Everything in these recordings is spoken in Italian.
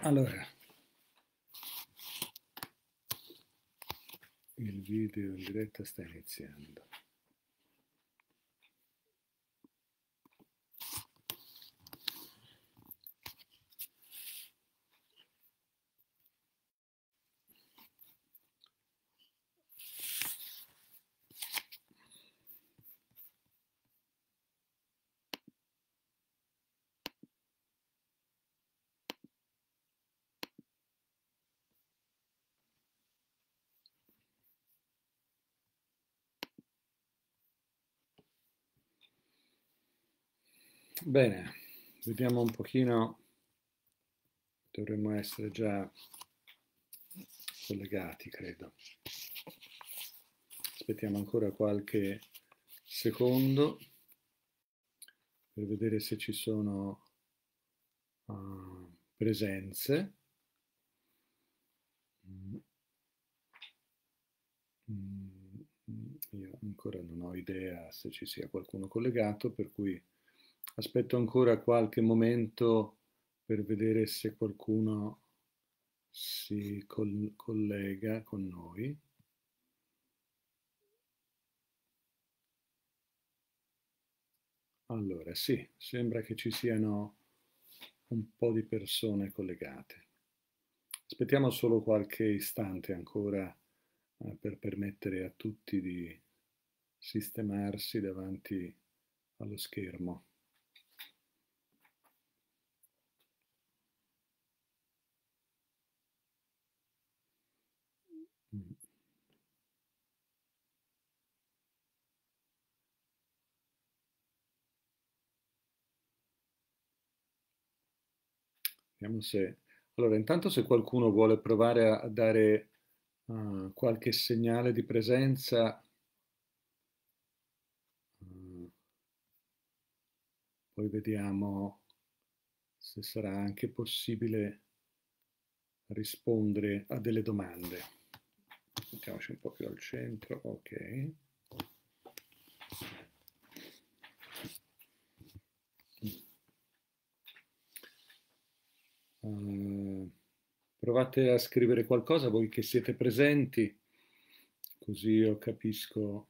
Allora, il video in diretta sta iniziando. Bene, vediamo un pochino, dovremmo essere già collegati, credo. Aspettiamo ancora qualche secondo per vedere se ci sono uh, presenze. Mm. Mm. Io ancora non ho idea se ci sia qualcuno collegato, per cui Aspetto ancora qualche momento per vedere se qualcuno si coll collega con noi. Allora, sì, sembra che ci siano un po' di persone collegate. Aspettiamo solo qualche istante ancora eh, per permettere a tutti di sistemarsi davanti allo schermo. Vediamo se... Allora, intanto se qualcuno vuole provare a dare uh, qualche segnale di presenza, mm. poi vediamo se sarà anche possibile rispondere a delle domande. Mettiamoci un po' più al centro, ok. Ehm, provate a scrivere qualcosa voi che siete presenti, così io capisco.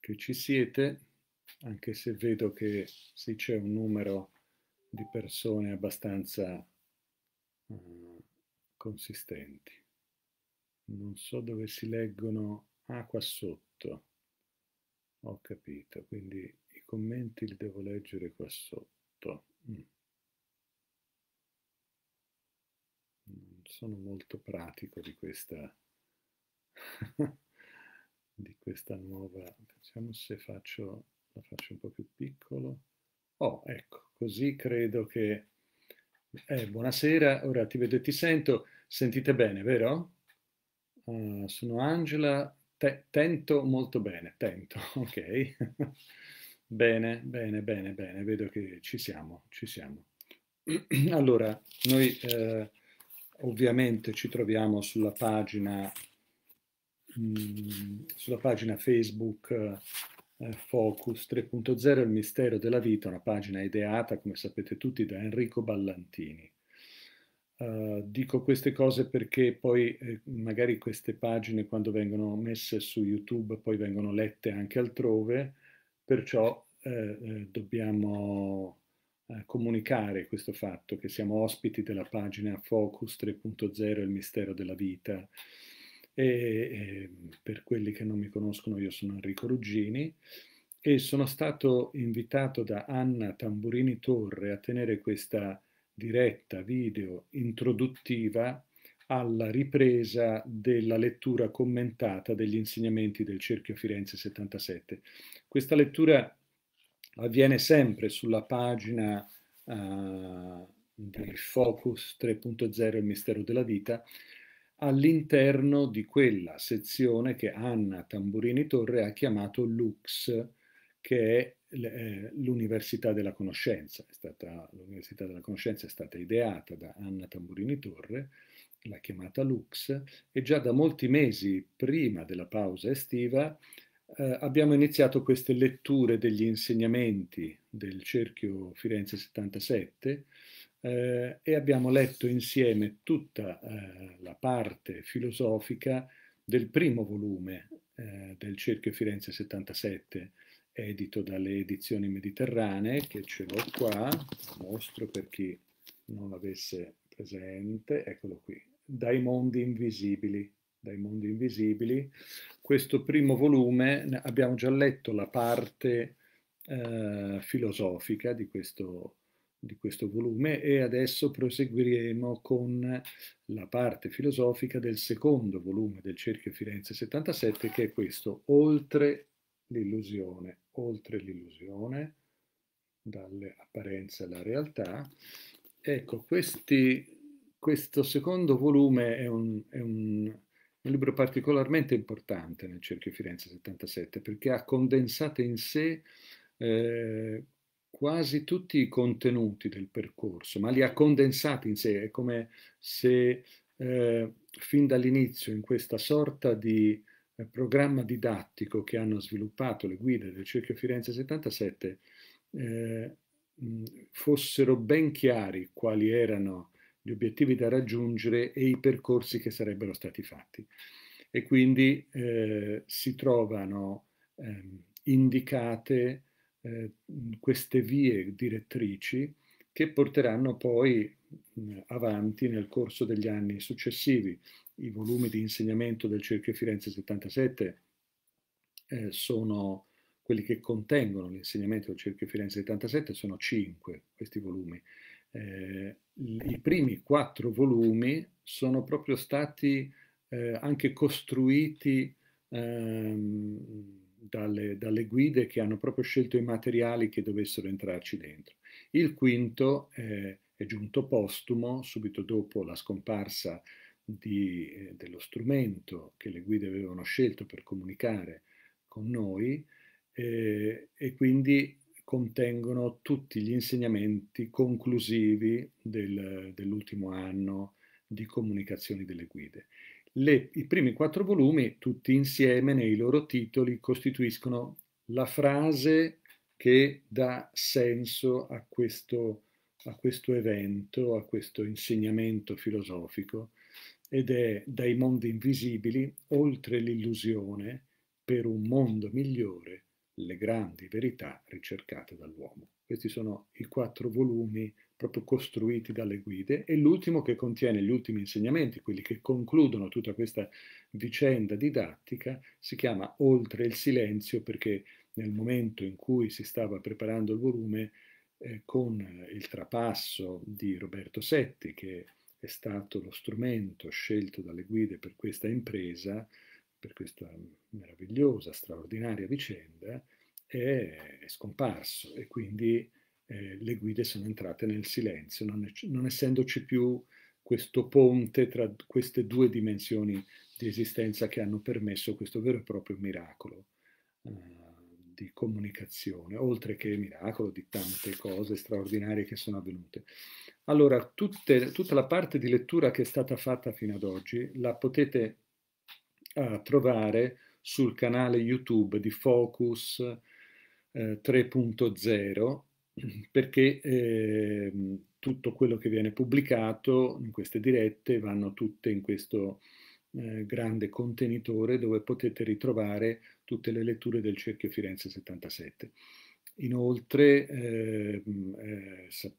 che ci siete, anche se vedo che sì c'è un numero di persone abbastanza uh, consistenti. Non so dove si leggono, ah qua sotto. Ho capito, quindi i commenti li devo leggere qua sotto. Mm. Non sono molto pratico di questa, di questa nuova... Vediamo se faccio, la faccio un po' più piccolo. Oh, ecco, così credo che... Eh, buonasera, ora ti vedo e ti sento. Sentite bene, vero? Uh, sono Angela Te, tento molto bene, tento, ok. bene, bene, bene, bene, vedo che ci siamo, ci siamo. allora, noi eh, ovviamente ci troviamo sulla pagina, mh, mm, sulla pagina Facebook eh, Focus 3.0, il mistero della vita, una pagina ideata, come sapete tutti, da Enrico Ballantini. Eh, dico queste cose perché poi eh, magari queste pagine quando vengono messe su YouTube poi vengono lette anche altrove, perciò eh, eh, dobbiamo eh, comunicare questo fatto che siamo ospiti della pagina Focus 3.0 Il mistero della vita. E, e, per quelli che non mi conoscono io sono Enrico Ruggini e sono stato invitato da Anna Tamburini Torre a tenere questa diretta video introduttiva alla ripresa della lettura commentata degli insegnamenti del Cerchio Firenze 77. Questa lettura avviene sempre sulla pagina uh, del Focus 3.0 Il mistero della vita, all'interno di quella sezione che Anna Tamburini Torre ha chiamato Lux, che è eh, l'Università della Conoscenza. L'Università della Conoscenza è stata ideata da Anna Tamburini Torre, l'ha chiamata Lux, e già da molti mesi prima della pausa estiva eh, abbiamo iniziato queste letture degli insegnamenti del cerchio Firenze 77 eh, e abbiamo letto insieme tutta eh, la parte filosofica del primo volume eh, del cerchio Firenze 77 edito dalle edizioni mediterranee, che ce l'ho qua, mostro per chi non l'avesse presente, eccolo qui, Dai mondi invisibili, dai mondi invisibili. Questo primo volume, abbiamo già letto la parte eh, filosofica di questo, di questo volume e adesso proseguiremo con la parte filosofica del secondo volume del Cerchio Firenze 77 che è questo, Oltre l'illusione, oltre l'illusione, dalle apparenze alla realtà. Ecco, questi, questo secondo volume è un, è un un libro particolarmente importante nel Cerchio Firenze 77 perché ha condensato in sé eh, quasi tutti i contenuti del percorso, ma li ha condensati in sé, è come se eh, fin dall'inizio in questa sorta di eh, programma didattico che hanno sviluppato le guide del Cerchio Firenze 77 eh, fossero ben chiari quali erano gli obiettivi da raggiungere e i percorsi che sarebbero stati fatti. E quindi eh, si trovano ehm, eh, indicate queste vie direttrici che porteranno poi avanti nel corso degli anni successivi i volumi di insegnamento del Cerchio Firenze 77 eh, sono quelli che contengono l'insegnamento del Cerchio Firenze 77 sono cinque questi volumi. Eh, I primi quattro volumi sono proprio stati eh, anche costruiti ehm, dalle, dalle, guide che hanno proprio scelto i materiali che dovessero entrarci dentro. Il quinto eh, è giunto postumo, subito dopo la scomparsa di, eh, dello strumento che le guide avevano scelto per comunicare con noi eh, e quindi contengono tutti gli insegnamenti conclusivi del, dell'ultimo anno di comunicazioni delle guide. Le, I primi quattro volumi, tutti insieme nei loro titoli, costituiscono la frase che dà senso a questo, a questo evento, a questo insegnamento filosofico ed è dai mondi invisibili, oltre l'illusione, per un mondo migliore, le grandi verità ricercate dall'uomo. Questi sono i quattro volumi proprio costruiti dalle guide e l'ultimo che contiene gli ultimi insegnamenti, quelli che concludono tutta questa vicenda didattica, si chiama Oltre il silenzio perché nel momento in cui si stava preparando il volume eh, con il trapasso di Roberto Setti che è stato lo strumento scelto dalle guide per questa impresa, per questa meravigliosa, straordinaria vicenda, è, scomparso e quindi eh, le guide sono entrate nel silenzio, non, non essendoci più questo ponte tra queste due dimensioni di esistenza che hanno permesso questo vero e proprio miracolo. Uh, di comunicazione, oltre che miracolo di tante cose straordinarie che sono avvenute. Allora, tutte, tutta la parte di lettura che è stata fatta fino ad oggi la potete uh, trovare sul canale YouTube di Focus uh, eh, 3.0 perché eh, tutto quello che viene pubblicato in queste dirette vanno tutte in questo eh, grande contenitore dove potete ritrovare tutte le letture del Cerchio Firenze 77. Inoltre ehm, eh, eh,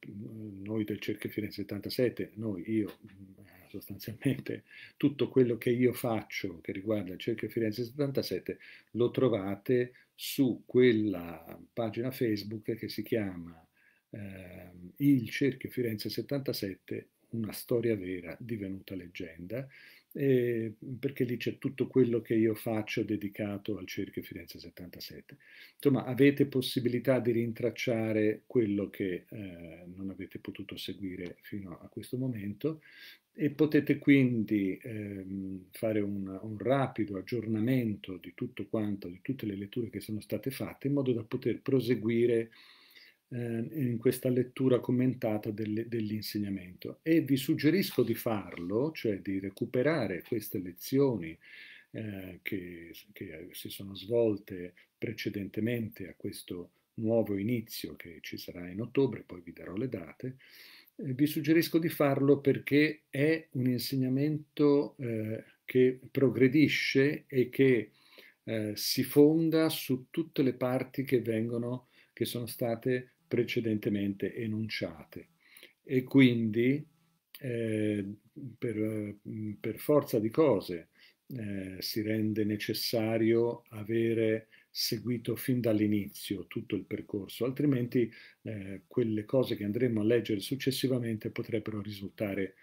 noi del Cerchio Firenze 77, noi, io eh, sostanzialmente, tutto quello che io faccio che riguarda il Cerchio Firenze 77 lo trovate su quella pagina Facebook che si chiama eh, Il Cerchio Firenze 77, una storia vera divenuta leggenda, eh, perché lì c'è tutto quello che io faccio dedicato al Cerchio Firenze 77. Insomma, avete possibilità di rintracciare quello che eh, non avete potuto seguire fino a questo momento e potete quindi ehm, fare un, un, rapido aggiornamento di tutto quanto, di tutte le letture che sono state fatte, in modo da poter proseguire eh, in questa lettura commentata del, dell'insegnamento e vi suggerisco di farlo, cioè di recuperare queste lezioni eh, che, che, eh, si sono svolte precedentemente a questo nuovo inizio che ci sarà in ottobre, poi vi darò le date, vi suggerisco di farlo perché è un insegnamento eh, che progredisce e che eh, si fonda su tutte le parti che vengono che sono state precedentemente enunciate. E quindi, eh, per, per, forza di cose, eh, si rende necessario avere seguito fin dall'inizio tutto il percorso, altrimenti eh, quelle cose che andremo a leggere successivamente potrebbero risultare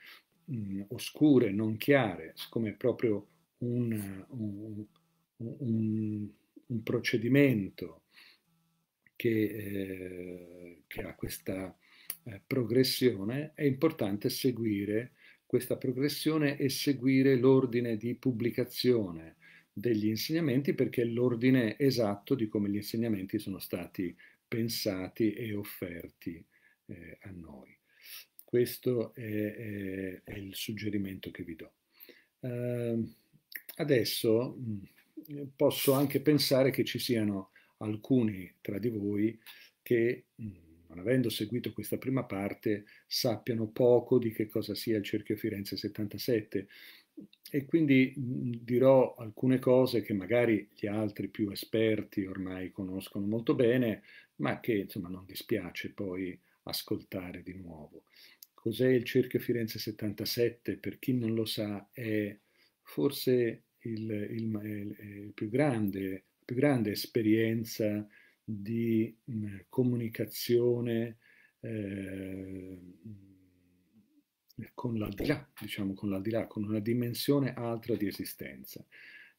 mh, mm, oscure, non chiare, siccome è proprio un, un, un, un procedimento che, eh, che ha questa eh, progressione, è importante seguire questa progressione e seguire l'ordine di pubblicazione degli insegnamenti perché è l'ordine esatto di come gli insegnamenti sono stati pensati e offerti eh, a noi. Questo è, è, è, il suggerimento che vi do. Eh, adesso mm, posso anche pensare che ci siano alcuni tra di voi che, mhmm, non avendo seguito questa prima parte, sappiano poco di che cosa sia il Cerchio Firenze 77 e quindi mhmm, dirò alcune cose che magari gli altri più esperti ormai conoscono molto bene, ma che insomma non dispiace poi ascoltare di nuovo. Cos'è il Cerchio Firenze 77? Per chi non lo sa, è forse il, il, il, il più grande più grande esperienza di mh, mm, comunicazione eh, con l'aldilà, diciamo con l'aldilà, con una dimensione altra di esistenza.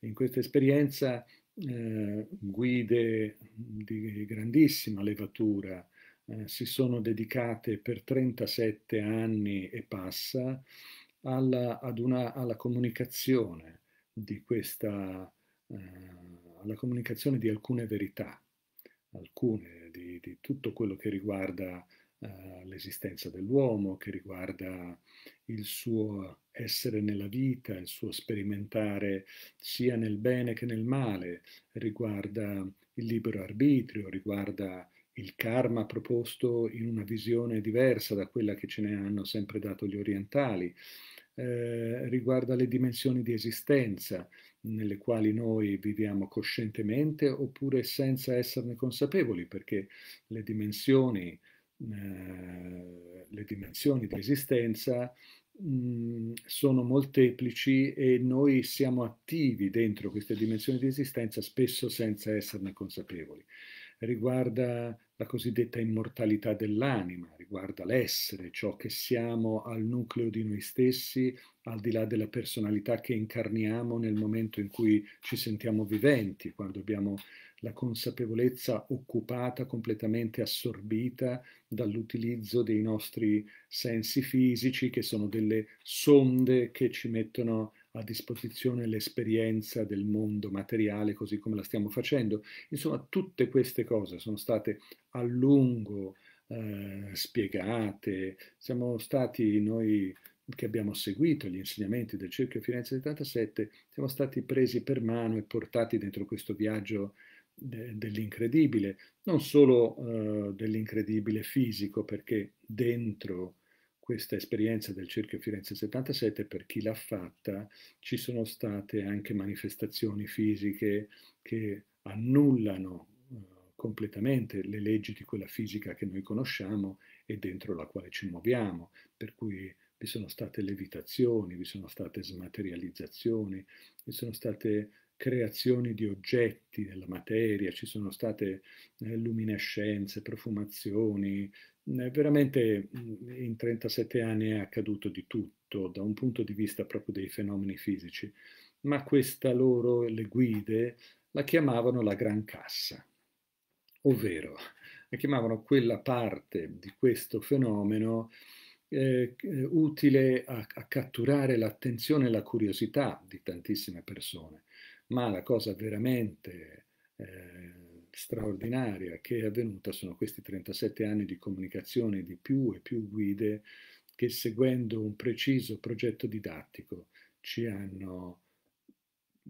In questa esperienza eh, guide di grandissima levatura eh, si sono dedicate per 37 anni e passa alla, una, alla comunicazione di questa eh, alla comunicazione di alcune verità, alcune di, di tutto quello che riguarda eh, l'esistenza dell'uomo, che riguarda il suo essere nella vita, il suo sperimentare sia nel bene che nel male, riguarda il libero arbitrio, riguarda il karma proposto in una visione diversa da quella che ce ne hanno sempre dato gli orientali, eh, riguarda le dimensioni di esistenza, nelle quali noi viviamo coscientemente oppure senza esserne consapevoli, perché le dimensioni, eh, dimensioni di esistenza mm, sono molteplici e noi siamo attivi dentro queste dimensioni di esistenza spesso senza esserne consapevoli riguarda la cosiddetta immortalità dell'anima, riguarda l'essere, ciò che siamo al nucleo di noi stessi, al di là della personalità che incarniamo nel momento in cui ci sentiamo viventi, quando abbiamo la consapevolezza occupata, completamente assorbita dall'utilizzo dei nostri sensi fisici, che sono delle sonde che ci mettono a disposizione l'esperienza del mondo materiale così come la stiamo facendo. Insomma, tutte queste cose sono state a lungo eh, spiegate, siamo stati noi che abbiamo seguito gli insegnamenti del Cerchio Firenze 77, siamo stati presi per mano e portati dentro questo viaggio de, dell'incredibile, non solo eh, dell'incredibile fisico, perché dentro questa esperienza del Cerchio Firenze 77, per chi l'ha fatta, ci sono state anche manifestazioni fisiche che annullano eh, completamente le leggi di quella fisica che noi conosciamo e dentro la quale ci muoviamo, per cui vi sono state levitazioni, vi sono state smaterializzazioni, vi sono state creazioni di oggetti, della materia, ci sono state eh, luminescenze, profumazioni, eh, veramente mm, in 37 anni è accaduto di tutto da un punto di vista proprio dei fenomeni fisici, ma questa loro, le guide, la chiamavano la gran cassa, ovvero la chiamavano quella parte di questo fenomeno eh, utile a, a catturare l'attenzione e la curiosità di tantissime persone ma la cosa veramente eh, straordinaria che è avvenuta sono questi 37 anni di comunicazione di più e più guide che seguendo un preciso progetto didattico ci hanno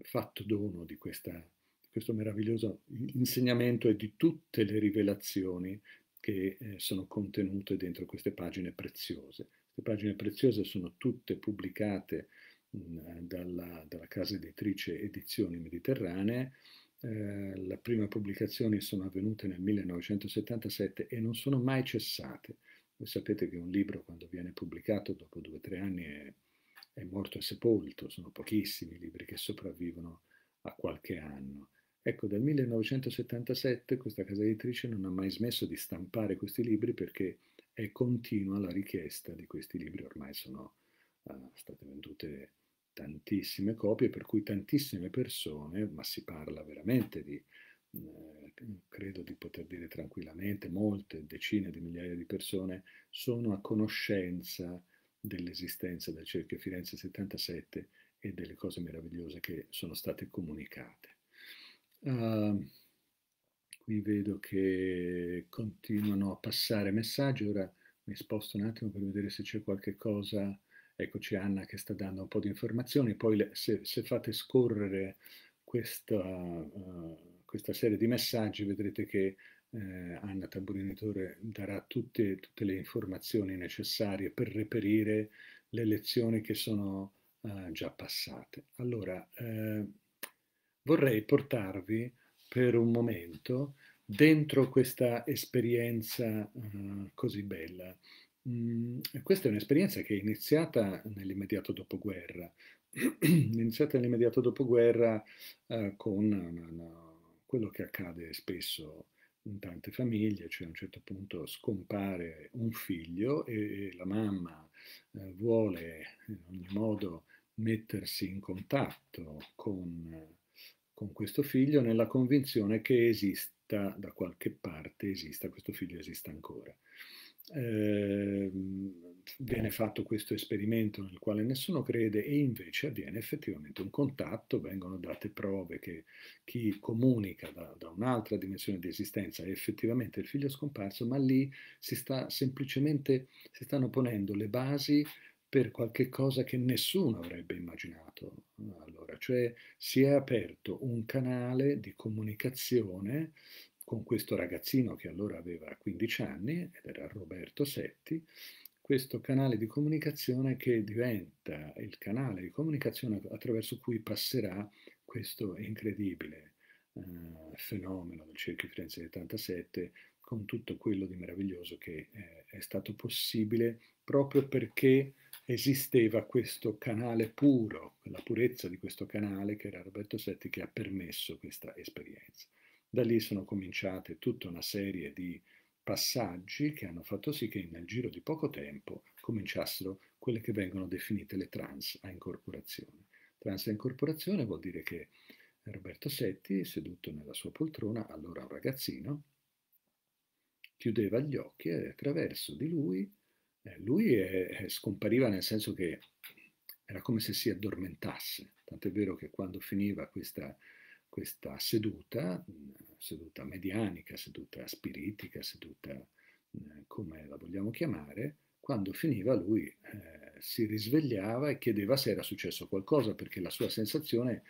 fatto dono di, questa, questo meraviglioso insegnamento e di tutte le rivelazioni che eh, sono contenute dentro queste pagine preziose. Queste pagine preziose sono tutte pubblicate Mm, eh, dalla, dalla, casa editrice Edizioni Mediterranee. Eh, le prime pubblicazioni sono avvenute nel 1977 e non sono mai cessate. Voi sapete che un libro quando viene pubblicato dopo due o tre anni è, è morto e sepolto, sono pochissimi i libri che sopravvivono a qualche anno. Ecco, dal 1977 questa casa editrice non ha mai smesso di stampare questi libri perché è continua la richiesta di questi libri, ormai sono uh, state vendute tantissime copie, per cui tantissime persone, ma si parla veramente di, eh, credo di poter dire tranquillamente, molte decine di migliaia di persone sono a conoscenza dell'esistenza del cerchio Firenze 77 e delle cose meravigliose che sono state comunicate. Uh, qui vedo che continuano a passare messaggi, ora mi sposto un attimo per vedere se c'è qualche cosa Eccoci Anna che sta dando un po' di informazioni, poi se, se fate scorrere questa, uh, questa, serie di messaggi vedrete che eh, Anna Tamburinitore darà tutte, tutte, le informazioni necessarie per reperire le lezioni che sono uh, già passate. Allora, eh, vorrei portarvi per un momento dentro questa esperienza uh, così bella Mhmm, questa è un'esperienza che è iniziata nell'immediato dopoguerra, iniziata nell'immediato dopoguerra eh, con una, una, quello che accade spesso in tante famiglie, cioè a un certo punto scompare un figlio e, e la mamma eh, vuole in ogni modo mettersi in contatto con, con questo figlio nella convinzione che esista da qualche parte, esista, questo figlio esista ancora eh, viene fatto questo esperimento nel quale nessuno crede e invece avviene effettivamente un contatto, vengono date prove che chi comunica da, da un'altra dimensione di esistenza è effettivamente il figlio scomparso, ma lì si sta semplicemente, si stanno ponendo le basi per qualche cosa che nessuno avrebbe immaginato. Allora, cioè si è aperto un canale di comunicazione con questo ragazzino che allora aveva 15 anni, ed era Roberto Setti, questo canale di comunicazione che diventa il canale di comunicazione attraverso cui passerà questo incredibile eh, fenomeno del Cerchio Firenze 77 con tutto quello di meraviglioso che eh, è stato possibile proprio perché esisteva questo canale puro, la purezza di questo canale che era Roberto Setti che ha permesso questa esperienza. Da lì sono cominciate tutta una serie di passaggi che hanno fatto sì che nel giro di poco tempo cominciassero quelle che vengono definite le trans a incorporazione. Trans a incorporazione vuol dire che Roberto Setti, seduto nella sua poltrona, allora un ragazzino, chiudeva gli occhi e attraverso di lui, eh, lui è, è scompariva nel senso che era come se si addormentasse, tant'è vero che quando finiva questa questa seduta, seduta medianica, seduta spiritica, seduta come la vogliamo chiamare, quando finiva lui eh, si risvegliava e chiedeva se era successo qualcosa, perché la sua sensazione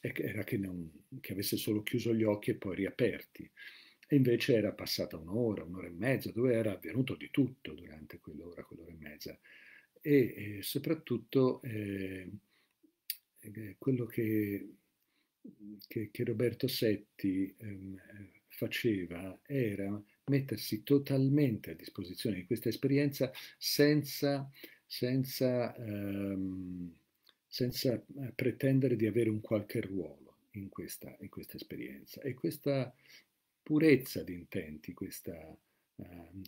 era che, non, che avesse solo chiuso gli occhi e poi riaperti. E invece era passata un'ora, un'ora e mezza, dove era avvenuto di tutto durante quell'ora, quell'ora e mezza. E, e soprattutto eh, eh quello che che, che Roberto Setti ehm, faceva era mettersi totalmente a disposizione di questa esperienza senza, senza, ehm, senza eh, pretendere di avere un qualche ruolo in questa, in questa esperienza. E questa purezza di intenti, questa eh,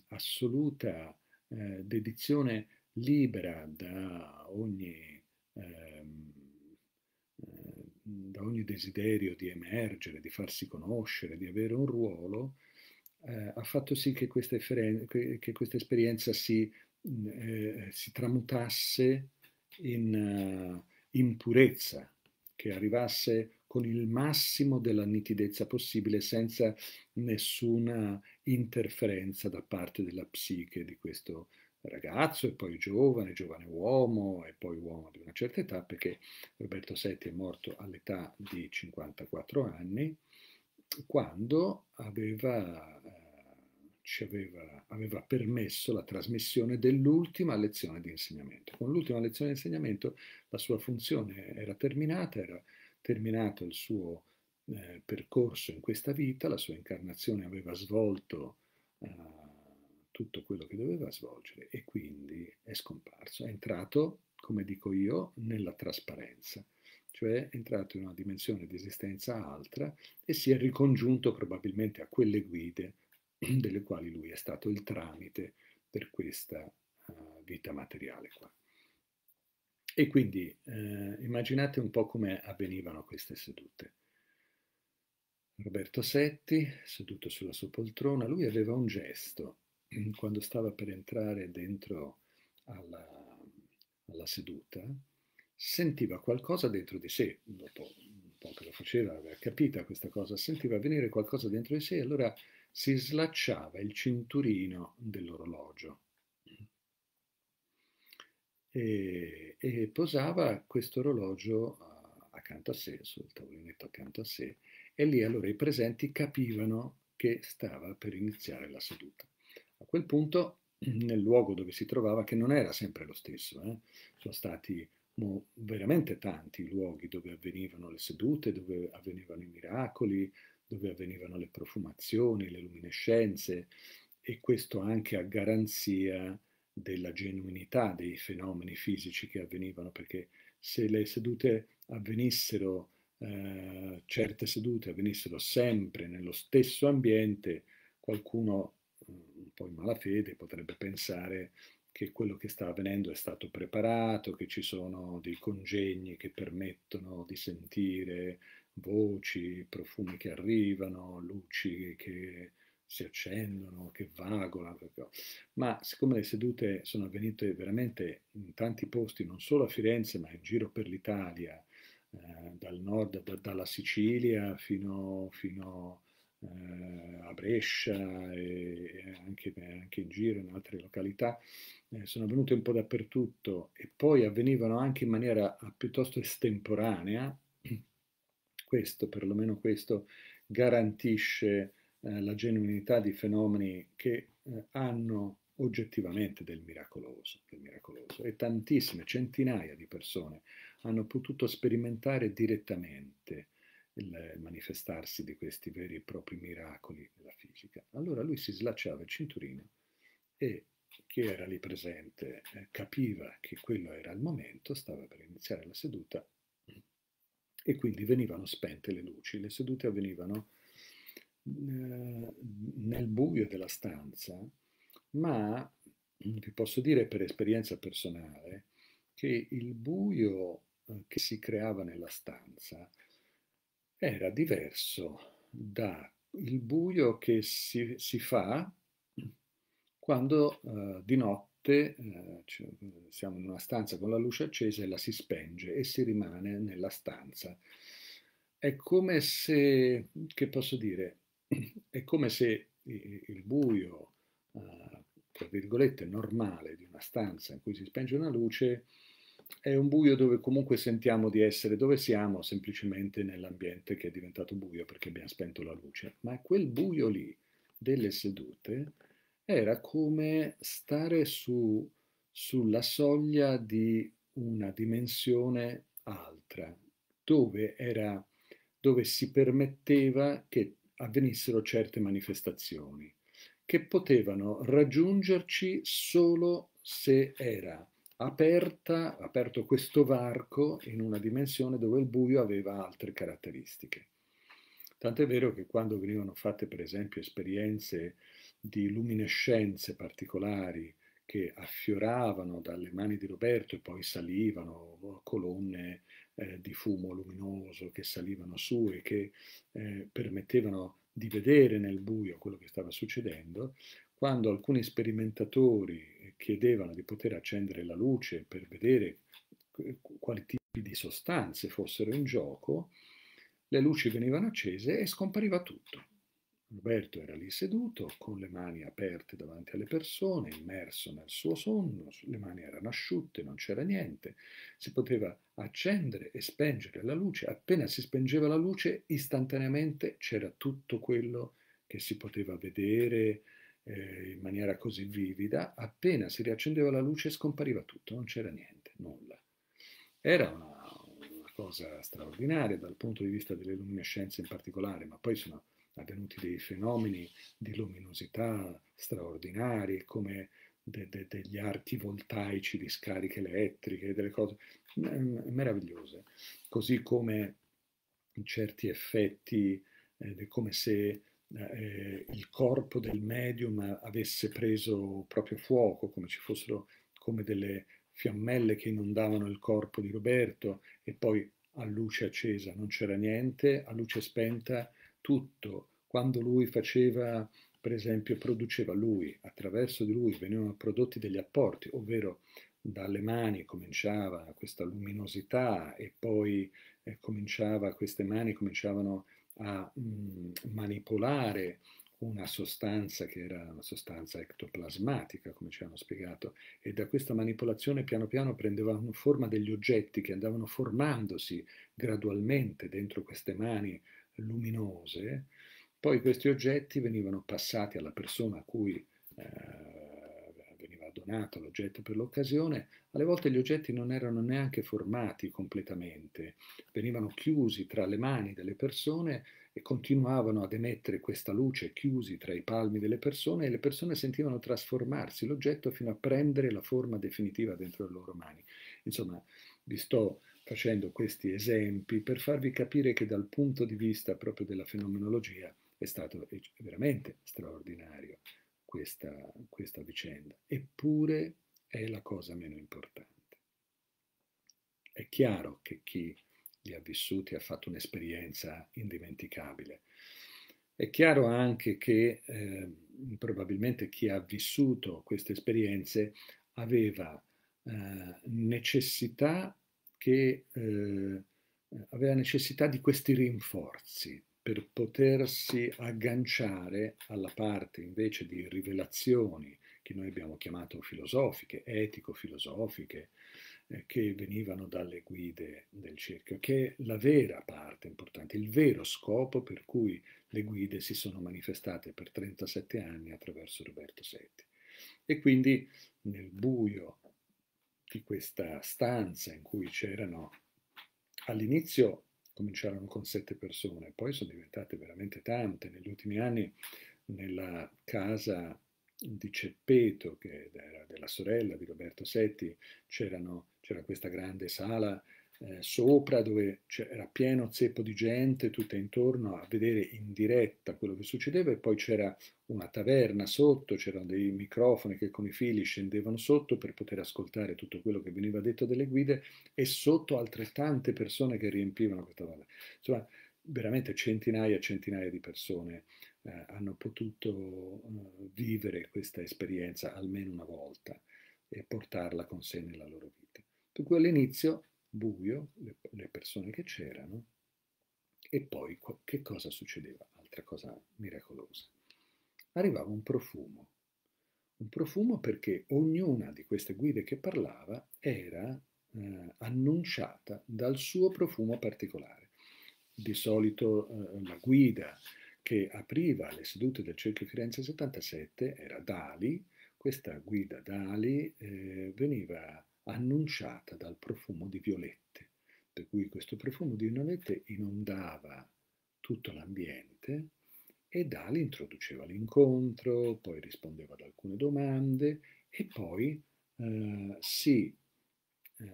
assoluta eh, dedizione libera da ogni... Ehm, da ogni desiderio di emergere, di farsi conoscere, di avere un ruolo, eh, ha fatto sì che questa, che questa esperienza si, eh, si tramutasse in, uh, in purezza, che arrivasse con il massimo della nitidezza possibile, senza nessuna interferenza da parte della psiche di questo ragazzo e poi giovane, giovane uomo e poi uomo di una certa età, perché Roberto Setti è morto all'età di 54 anni, quando aveva, eh, ci aveva, aveva permesso la trasmissione dell'ultima lezione di insegnamento. Con l'ultima lezione di insegnamento la sua funzione era terminata, era terminato il suo eh, percorso in questa vita, la sua incarnazione aveva svolto eh, tutto quello che doveva svolgere e quindi è scomparso, è entrato, come dico io, nella trasparenza, cioè è entrato in una dimensione di esistenza altra e si è ricongiunto probabilmente a quelle guide delle quali lui è stato il tramite per questa uh, vita materiale qua. E quindi eh, immaginate un po' come avvenivano queste sedute. Roberto Setti, seduto sulla sua poltrona, lui aveva un gesto Ehm, quando stava per entrare dentro alla, alla seduta, sentiva qualcosa dentro di sé, dopo un po' che lo faceva, aveva capita questa cosa, sentiva venire qualcosa dentro di sé e allora si slacciava il cinturino dell'orologio e, e posava questo orologio accanto a sé, sul tavolinetto accanto a sé, e lì allora i presenti capivano che stava per iniziare la seduta. A quel punto, nel luogo dove si trovava, che non era sempre lo stesso, eh, sono stati veramente tanti i luoghi dove avvenivano le sedute, dove avvenivano i miracoli, dove avvenivano le profumazioni, le luminescenze, e questo anche a garanzia della genuinità dei fenomeni fisici che avvenivano, perché se le sedute avvenissero, eh, certe sedute avvenissero sempre nello stesso ambiente, qualcuno un po' in malafede potrebbe pensare che quello che sta avvenendo è stato preparato, che ci sono dei congegni che permettono di sentire voci, profumi che arrivano, luci che si accendono, che vagolano. Ma siccome le sedute sono avvenute veramente in tanti posti, non solo a Firenze, ma in giro per l'Italia, eh, dal nord, da, dalla Sicilia fino, fino eh, a Brescia e anche, anche, in giro in altre località, eh, sono avvenute un po' dappertutto e poi avvenivano anche in maniera ah, piuttosto estemporanea. Questo, perlomeno questo, garantisce eh, la genuinità di fenomeni che eh, hanno oggettivamente del miracoloso, del miracoloso, e tantissime, centinaia di persone hanno potuto sperimentare direttamente il eh, manifestarsi di questi veri e propri miracoli della fisica. Allora lui si slacciava il cinturino e chi era lì presente eh, capiva che quello era il momento, stava per iniziare la seduta e quindi venivano spente le luci, le sedute avvenivano eh, nel buio della stanza, ma vi posso dire per esperienza personale che il buio che si creava nella stanza era diverso dal buio che si, si fa quando eh, di notte eh, siamo in una stanza con la luce accesa e la si spenge e si rimane nella stanza. È come se, che posso dire, è come se il buio, eh, tra virgolette, normale di una stanza in cui si spenge una luce è un buio dove comunque sentiamo di essere dove siamo, semplicemente nell'ambiente che è diventato buio perché abbiamo spento la luce, ma quel buio lì delle sedute era come stare su, sulla soglia di una dimensione altra, dove, era, dove si permetteva che avvenissero certe manifestazioni, che potevano raggiungerci solo se era aperta, aperto questo varco in una dimensione dove il buio aveva altre caratteristiche. Tant'è vero che quando venivano fatte per esempio esperienze di luminescenze particolari che affioravano dalle mani di Roberto e poi salivano colonne eh, di fumo luminoso che salivano su e che eh, permettevano di vedere nel buio quello che stava succedendo, quando alcuni sperimentatori chiedevano di poter accendere la luce per vedere quali tipi di sostanze fossero in gioco, le luci venivano accese e scompariva tutto. Roberto era lì seduto, con le mani aperte davanti alle persone, immerso nel suo sonno, le mani erano asciutte, non c'era niente, si poteva accendere e spengere la luce, appena si spengeva la luce istantaneamente c'era tutto quello che si poteva vedere, eh, in maniera così vivida, appena si riaccendeva la luce scompariva tutto, non c'era niente, nulla. Era una, una cosa straordinaria dal punto di vista delle luminescenze in particolare, ma poi sono avvenuti dei fenomeni di luminosità straordinari, come de, de, degli archi voltaici di scariche elettriche, delle cose mm, mm, meravigliose, così come certi effetti, eh, come se eh, eh, il corpo del medium avesse preso proprio fuoco, come ci fossero come delle fiammelle che inondavano il corpo di Roberto e poi a luce accesa non c'era niente, a luce spenta tutto. Quando lui faceva, per esempio, produceva lui, attraverso di lui venivano prodotti degli apporti, ovvero dalle mani cominciava questa luminosità e poi eh, cominciava, queste mani cominciavano a a mh, mhmm, manipolare una sostanza che era una sostanza ectoplasmatica, come ci hanno spiegato, e da questa manipolazione piano piano prendevano forma degli oggetti che andavano formandosi gradualmente dentro queste mani luminose, poi questi oggetti venivano passati alla persona a cui eh, donato l'oggetto per l'occasione, alle volte gli oggetti non erano neanche formati completamente, venivano chiusi tra le mani delle persone e continuavano ad emettere questa luce chiusi tra i palmi delle persone e le persone sentivano trasformarsi l'oggetto fino a prendere la forma definitiva dentro le loro mani. Insomma, vi sto facendo questi esempi per farvi capire che dal punto di vista proprio della fenomenologia è stato veramente straordinario questa, questa vicenda, eppure è la cosa meno importante. È chiaro che chi li ha vissuti ha fatto un'esperienza indimenticabile. È chiaro anche che eh, probabilmente chi ha vissuto queste esperienze aveva eh, necessità che eh, aveva necessità di questi rinforzi, per potersi agganciare alla parte invece di rivelazioni che noi abbiamo chiamato filosofiche, etico-filosofiche, eh, che venivano dalle guide del cerchio, che è la vera parte importante, il vero scopo per cui le guide si sono manifestate per 37 anni attraverso Roberto Setti. E quindi nel buio di questa stanza in cui c'erano all'inizio cominciarono con sette persone, poi sono diventate veramente tante. Negli ultimi anni nella casa di Ceppeto, che era della sorella di Roberto Setti, c'era questa grande sala eh, sopra dove c'era pieno zeppo di gente tutta intorno a vedere in diretta quello che succedeva e poi c'era una taverna sotto, c'erano dei microfoni che con i fili scendevano sotto per poter ascoltare tutto quello che veniva detto dalle guide e sotto altrettante persone che riempivano questa valle. Insomma, veramente centinaia e centinaia di persone eh, hanno potuto eh, vivere questa esperienza almeno una volta e portarla con sé nella loro vita. Per cui all'inizio buio, le, le persone che c'erano, e poi che cosa succedeva? Altra cosa miracolosa. Arrivava un profumo, un profumo perché ognuna di queste guide che parlava era eh, annunciata dal suo profumo particolare. Di solito eh, la guida che apriva le sedute del Cerchio Firenze 77 era Dali, questa guida Dali eh, veniva annunciata dal profumo di violette, per cui questo profumo di violette inondava tutto l'ambiente e Dali introduceva l'incontro, poi rispondeva ad alcune domande e poi eh, si, eh,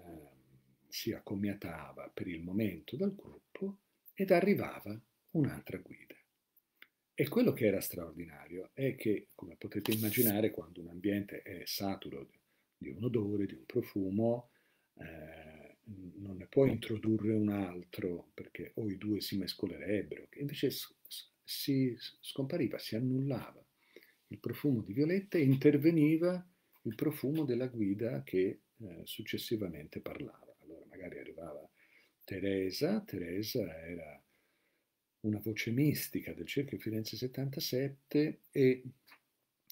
si accomiatava per il momento dal gruppo ed arrivava un'altra guida. E quello che era straordinario è che, come potete immaginare, quando un ambiente è saturo di un odore, di un profumo, eh, non ne puoi introdurre un altro perché o i due si mescolerebbero, invece si scompariva, si annullava. Il profumo di Violetta e interveniva il profumo della guida che eh, successivamente parlava. Allora magari arrivava Teresa, Teresa era una voce mistica del cerchio Firenze 77 e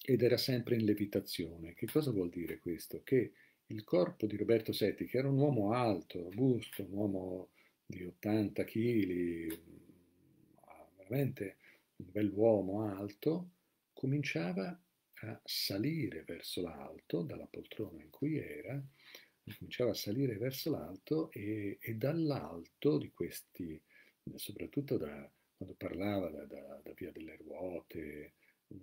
ed era sempre in levitazione. Che cosa vuol dire questo? Che il corpo di Roberto Setti, che era un uomo alto, robusto, un uomo di 80 kg, veramente un bell'uomo alto, cominciava a salire verso l'alto, dalla poltrona in cui era, cominciava a salire verso l'alto e, e dall'alto di questi, soprattutto da, quando parlava da, da, da via delle ruote,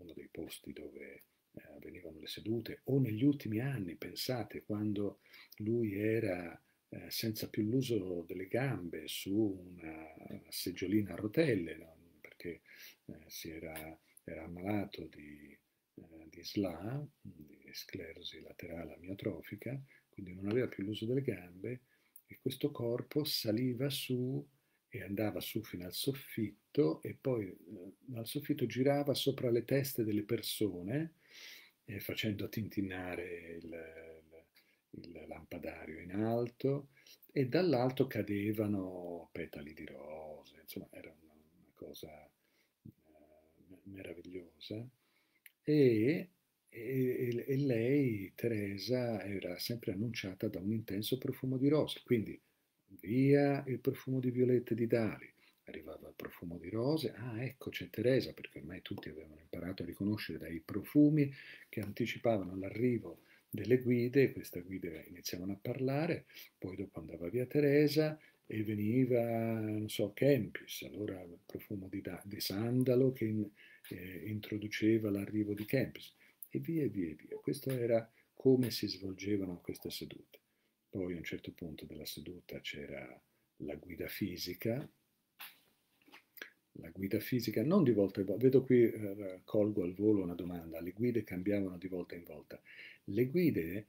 uno dei posti dove eh, venivano le sedute, o negli ultimi anni, pensate, quando lui era eh, senza più l'uso delle gambe su una seggiolina a rotelle, no? perché eh, si era, era ammalato di, eh, di SLA, di sclerosi laterale amiotrofica, quindi non aveva più l'uso delle gambe, e questo corpo saliva su e andava su fino al soffitto e poi eh, dal soffitto girava sopra le teste delle persone eh, facendo tintinnare il, il, lampadario in alto e dall'alto cadevano petali di rose, insomma era una, una cosa eh, meravigliosa e, e, e lei, Teresa, era sempre annunciata da un intenso profumo di rose, quindi Via il profumo di violette di Dali, arrivava il profumo di rose, ah ecco c'è Teresa, perché ormai tutti avevano imparato a riconoscere dai profumi che anticipavano l'arrivo delle guide, queste guide iniziavano a parlare, poi dopo andava via Teresa e veniva, non so, Kempis, allora il profumo di, da, di sandalo che in, eh, introduceva l'arrivo di Kempis, e via, via, via. Questo era come si svolgevano queste sedute. Poi a un certo punto della seduta c'era la guida fisica, la guida fisica non di volta in volta, vedo qui eh, colgo al volo una domanda, le guide cambiavano di volta in volta, le guide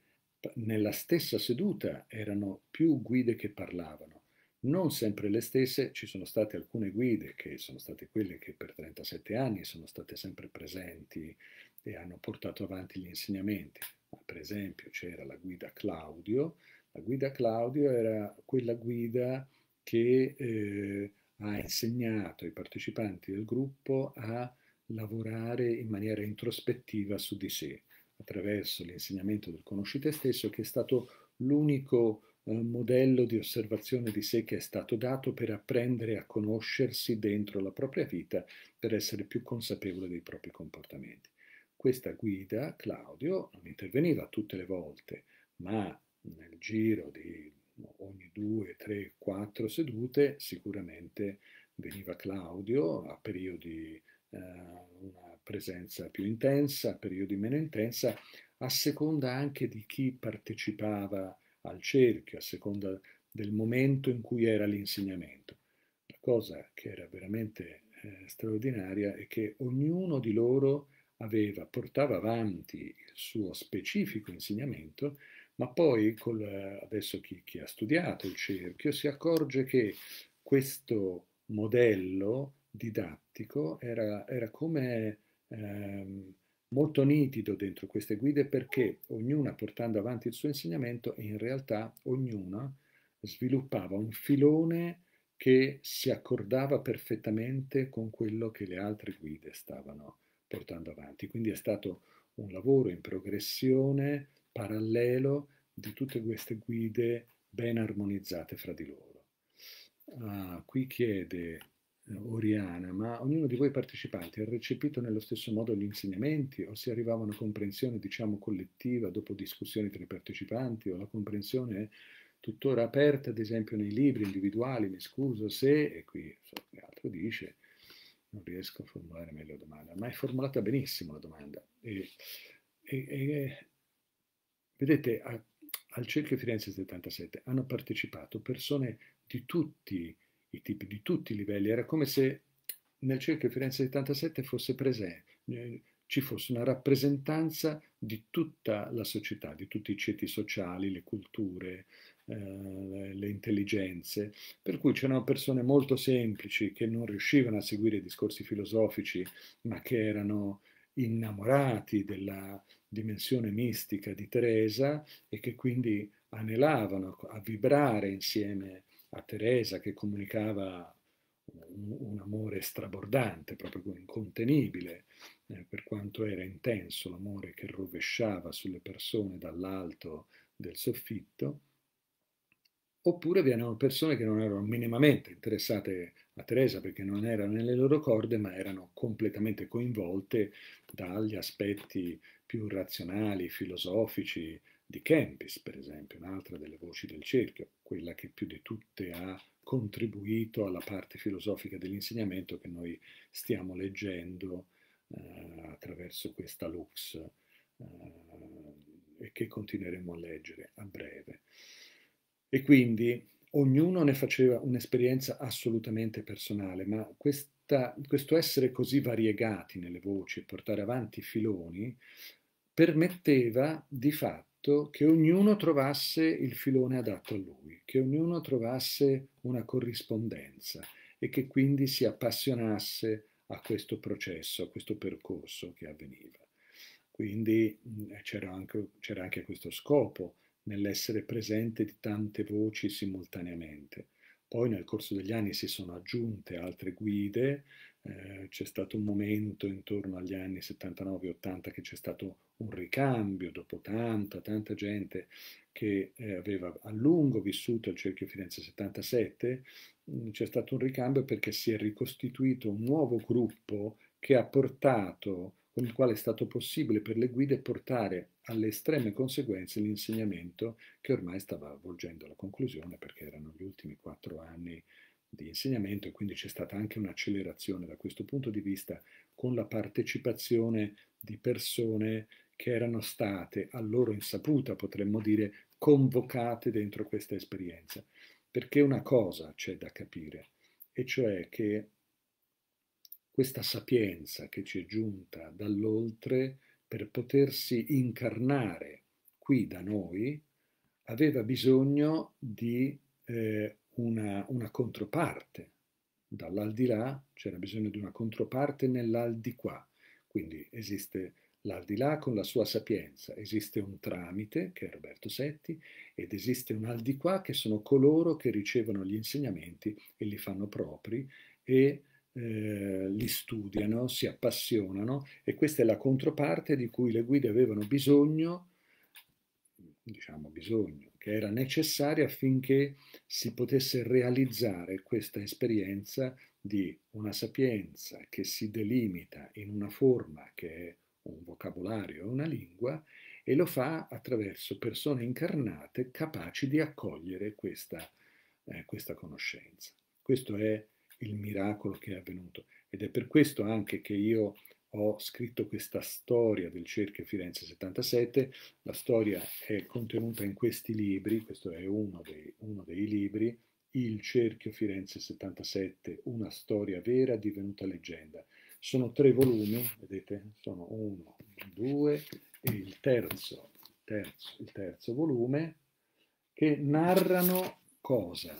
nella stessa seduta erano più guide che parlavano, non sempre le stesse, ci sono state alcune guide che sono state quelle che per 37 anni sono state sempre presenti e hanno portato avanti gli insegnamenti, per esempio c'era la guida Claudio la guida Claudio era quella guida che eh, ha insegnato ai partecipanti del gruppo a lavorare in maniera introspettiva su di sé, attraverso l'insegnamento del conosci te stesso, che è stato l'unico eh, modello di osservazione di sé che è stato dato per apprendere a conoscersi dentro la propria vita, per essere più consapevole dei propri comportamenti. Questa guida, Claudio, non interveniva tutte le volte, ma nel giro di ogni due, tre, quattro sedute sicuramente veniva Claudio a periodi eh, una presenza più intensa, a periodi meno intensa, a seconda anche di chi partecipava al cerchio, a seconda del momento in cui era l'insegnamento. La cosa che era veramente eh, straordinaria è che ognuno di loro aveva, portava avanti il suo specifico insegnamento ma poi col, eh, adesso chi, chi ha studiato il cerchio si accorge che questo modello didattico era, era come ehm, molto nitido dentro queste guide perché ognuna portando avanti il suo insegnamento in realtà ognuna sviluppava un filone che si accordava perfettamente con quello che le altre guide stavano portando avanti. Quindi è stato un lavoro in progressione parallelo di tutte queste guide ben armonizzate fra di loro. Ah, qui chiede eh, Oriana, ma ognuno di voi partecipanti ha recepito nello stesso modo gli insegnamenti o si arrivava a una comprensione, diciamo, collettiva dopo discussioni tra i partecipanti o la comprensione è tuttora aperta, ad esempio, nei libri individuali, mi scuso se, e qui so che altro dice, non riesco a formulare meglio la domanda, ma è formulata benissimo la domanda. E, e, e Vedete, a, al Cerchio Firenze 77 hanno partecipato persone di tutti i tipi, di tutti i livelli. Era come se nel Cerchio Firenze 77 fosse presente, eh, ci fosse una rappresentanza di tutta la società, di tutti i ceti sociali, le culture, eh, le intelligenze, per cui c'erano persone molto semplici che non riuscivano a seguire discorsi filosofici, ma che erano innamorati della, dimensione mistica di Teresa e che quindi anelavano a vibrare insieme a Teresa che comunicava un, un amore strabordante, proprio incontenibile, eh, per quanto era intenso l'amore che rovesciava sulle persone dall'alto del soffitto, oppure vi erano persone che non erano minimamente interessate a Teresa perché non erano nelle loro corde, ma erano completamente coinvolte dagli aspetti più razionali, filosofici di Kempis, per esempio, un'altra delle voci del cerchio, quella che più di tutte ha contribuito alla parte filosofica dell'insegnamento che noi stiamo leggendo eh, attraverso questa Lux eh, e che continueremo a leggere a breve. E quindi ognuno ne faceva un'esperienza assolutamente personale, ma questa questa, questo essere così variegati nelle voci e portare avanti i filoni permetteva di fatto che ognuno trovasse il filone adatto a lui, che ognuno trovasse una corrispondenza e che quindi si appassionasse a questo processo, a questo percorso che avveniva. Quindi mm, c'era anche, anche questo scopo nell'essere presente di tante voci simultaneamente poi nel corso degli anni si sono aggiunte altre guide, eh, c'è stato un momento intorno agli anni 79-80 che c'è stato un ricambio dopo tanta, tanta gente che eh, aveva a lungo vissuto il cerchio Firenze 77, mm, c'è stato un ricambio perché si è ricostituito un nuovo gruppo che ha portato, con il quale è stato possibile per le guide portare alle estreme conseguenze l'insegnamento che ormai stava volgendo alla conclusione perché erano gli ultimi quattro anni di insegnamento e quindi c'è stata anche un'accelerazione da questo punto di vista con la partecipazione di persone che erano state a loro insaputa, potremmo dire, convocate dentro questa esperienza. Perché una cosa c'è da capire, e cioè che questa sapienza che ci è giunta dall'oltre per potersi incarnare qui da noi, aveva bisogno di eh, una, una, controparte. Dall'aldilà c'era bisogno di una controparte nell'aldiquà. Quindi esiste l'aldilà con la sua sapienza, esiste un tramite, che è Roberto Setti, ed esiste un aldilà che sono coloro che ricevono gli insegnamenti e li fanno propri e eh, li studiano, si appassionano e questa è la controparte di cui le guide avevano bisogno, diciamo bisogno, che era necessaria affinché si potesse realizzare questa esperienza di una sapienza che si delimita in una forma che è un vocabolario, una lingua, e lo fa attraverso persone incarnate capaci di accogliere questa, eh, questa conoscenza. Questo è il miracolo che è avvenuto. Ed è per questo anche che io ho scritto questa storia del cerchio Firenze 77, la storia è contenuta in questi libri, questo è uno dei, uno dei libri, Il cerchio Firenze 77, una storia vera divenuta leggenda. Sono tre volumi, vedete, sono uno, due e il terzo, terzo, il terzo volume, che narrano cosa?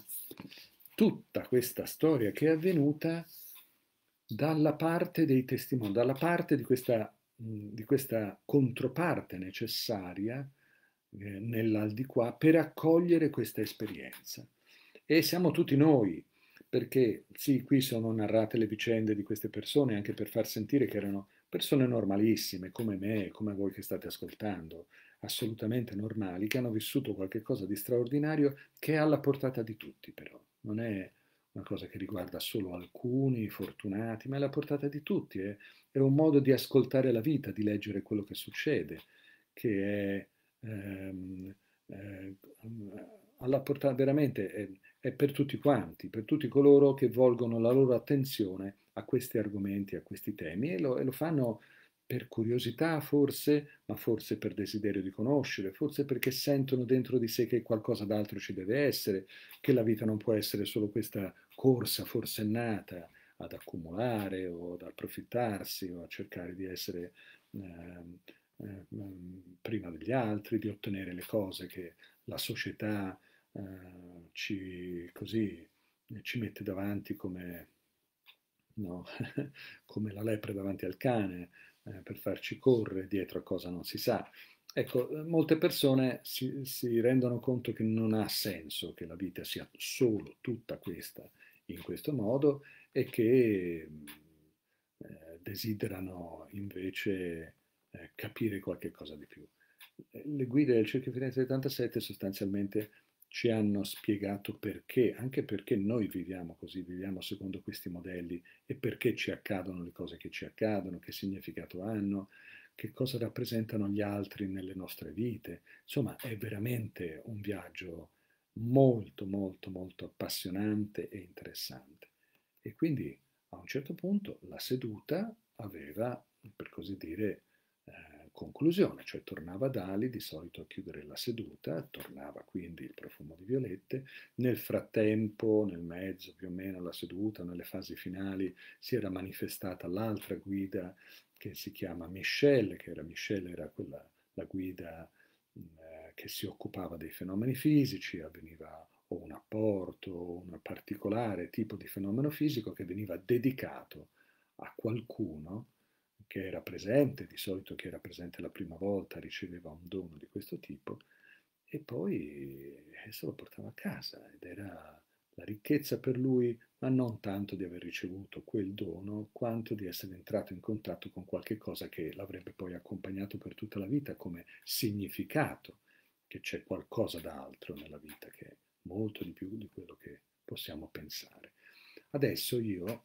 tutta questa storia che è avvenuta dalla parte dei testimoni, dalla parte di questa, di questa controparte necessaria eh, nell'aldiquà per accogliere questa esperienza. E siamo tutti noi, perché sì, qui sono narrate le vicende di queste persone anche per far sentire che erano persone normalissime, come me, come voi che state ascoltando, assolutamente normali, che hanno vissuto qualcosa di straordinario che è alla portata di tutti però non è una cosa che riguarda solo alcuni fortunati, ma è la portata di tutti, è, è un modo di ascoltare la vita, di leggere quello che succede, che è, ehm, eh, alla portata, veramente è, è per tutti quanti, per tutti coloro che volgono la loro attenzione a questi argomenti, a questi temi e lo, e lo fanno per curiosità forse, ma forse per desiderio di conoscere, forse perché sentono dentro di sé che qualcosa d'altro ci deve essere, che la vita non può essere solo questa corsa forsennata ad accumulare o ad approfittarsi o a cercare di essere eh, eh, prima degli altri, di ottenere le cose che la società eh, ci, così, ci mette davanti come, no, come la lepre davanti al cane eh, per farci correre dietro a cosa non si sa. Ecco, eh, molte persone si, si, rendono conto che non ha senso che la vita sia solo tutta questa in questo modo e che eh, desiderano invece eh, capire qualche cosa di più. Eh, le guide del Cerchio Firenze 77 sostanzialmente ci hanno spiegato perché, anche perché noi viviamo così, viviamo secondo questi modelli e perché ci accadono le cose che ci accadono, che significato hanno, che cosa rappresentano gli altri nelle nostre vite. Insomma, è veramente un viaggio molto, molto, molto appassionante e interessante. E quindi a un certo punto la seduta aveva, per così dire, conclusione, cioè tornava Dali di solito a chiudere la seduta, tornava quindi il profumo di violette, nel frattempo, nel mezzo più o meno alla seduta, nelle fasi finali, si era manifestata l'altra guida che si chiama Michelle, che era Michelle era quella, la guida mm, eh, che si occupava dei fenomeni fisici, avveniva o un apporto, un particolare tipo di fenomeno fisico che veniva dedicato a qualcuno che era presente, di solito chi era presente la prima volta riceveva un dono di questo tipo e poi se lo portava a casa ed era la ricchezza per lui, ma non tanto di aver ricevuto quel dono, quanto di essere entrato in contatto con qualche cosa che l'avrebbe poi accompagnato per tutta la vita come significato, che c'è qualcosa d'altro nella vita che è molto di più di quello che possiamo pensare. Adesso io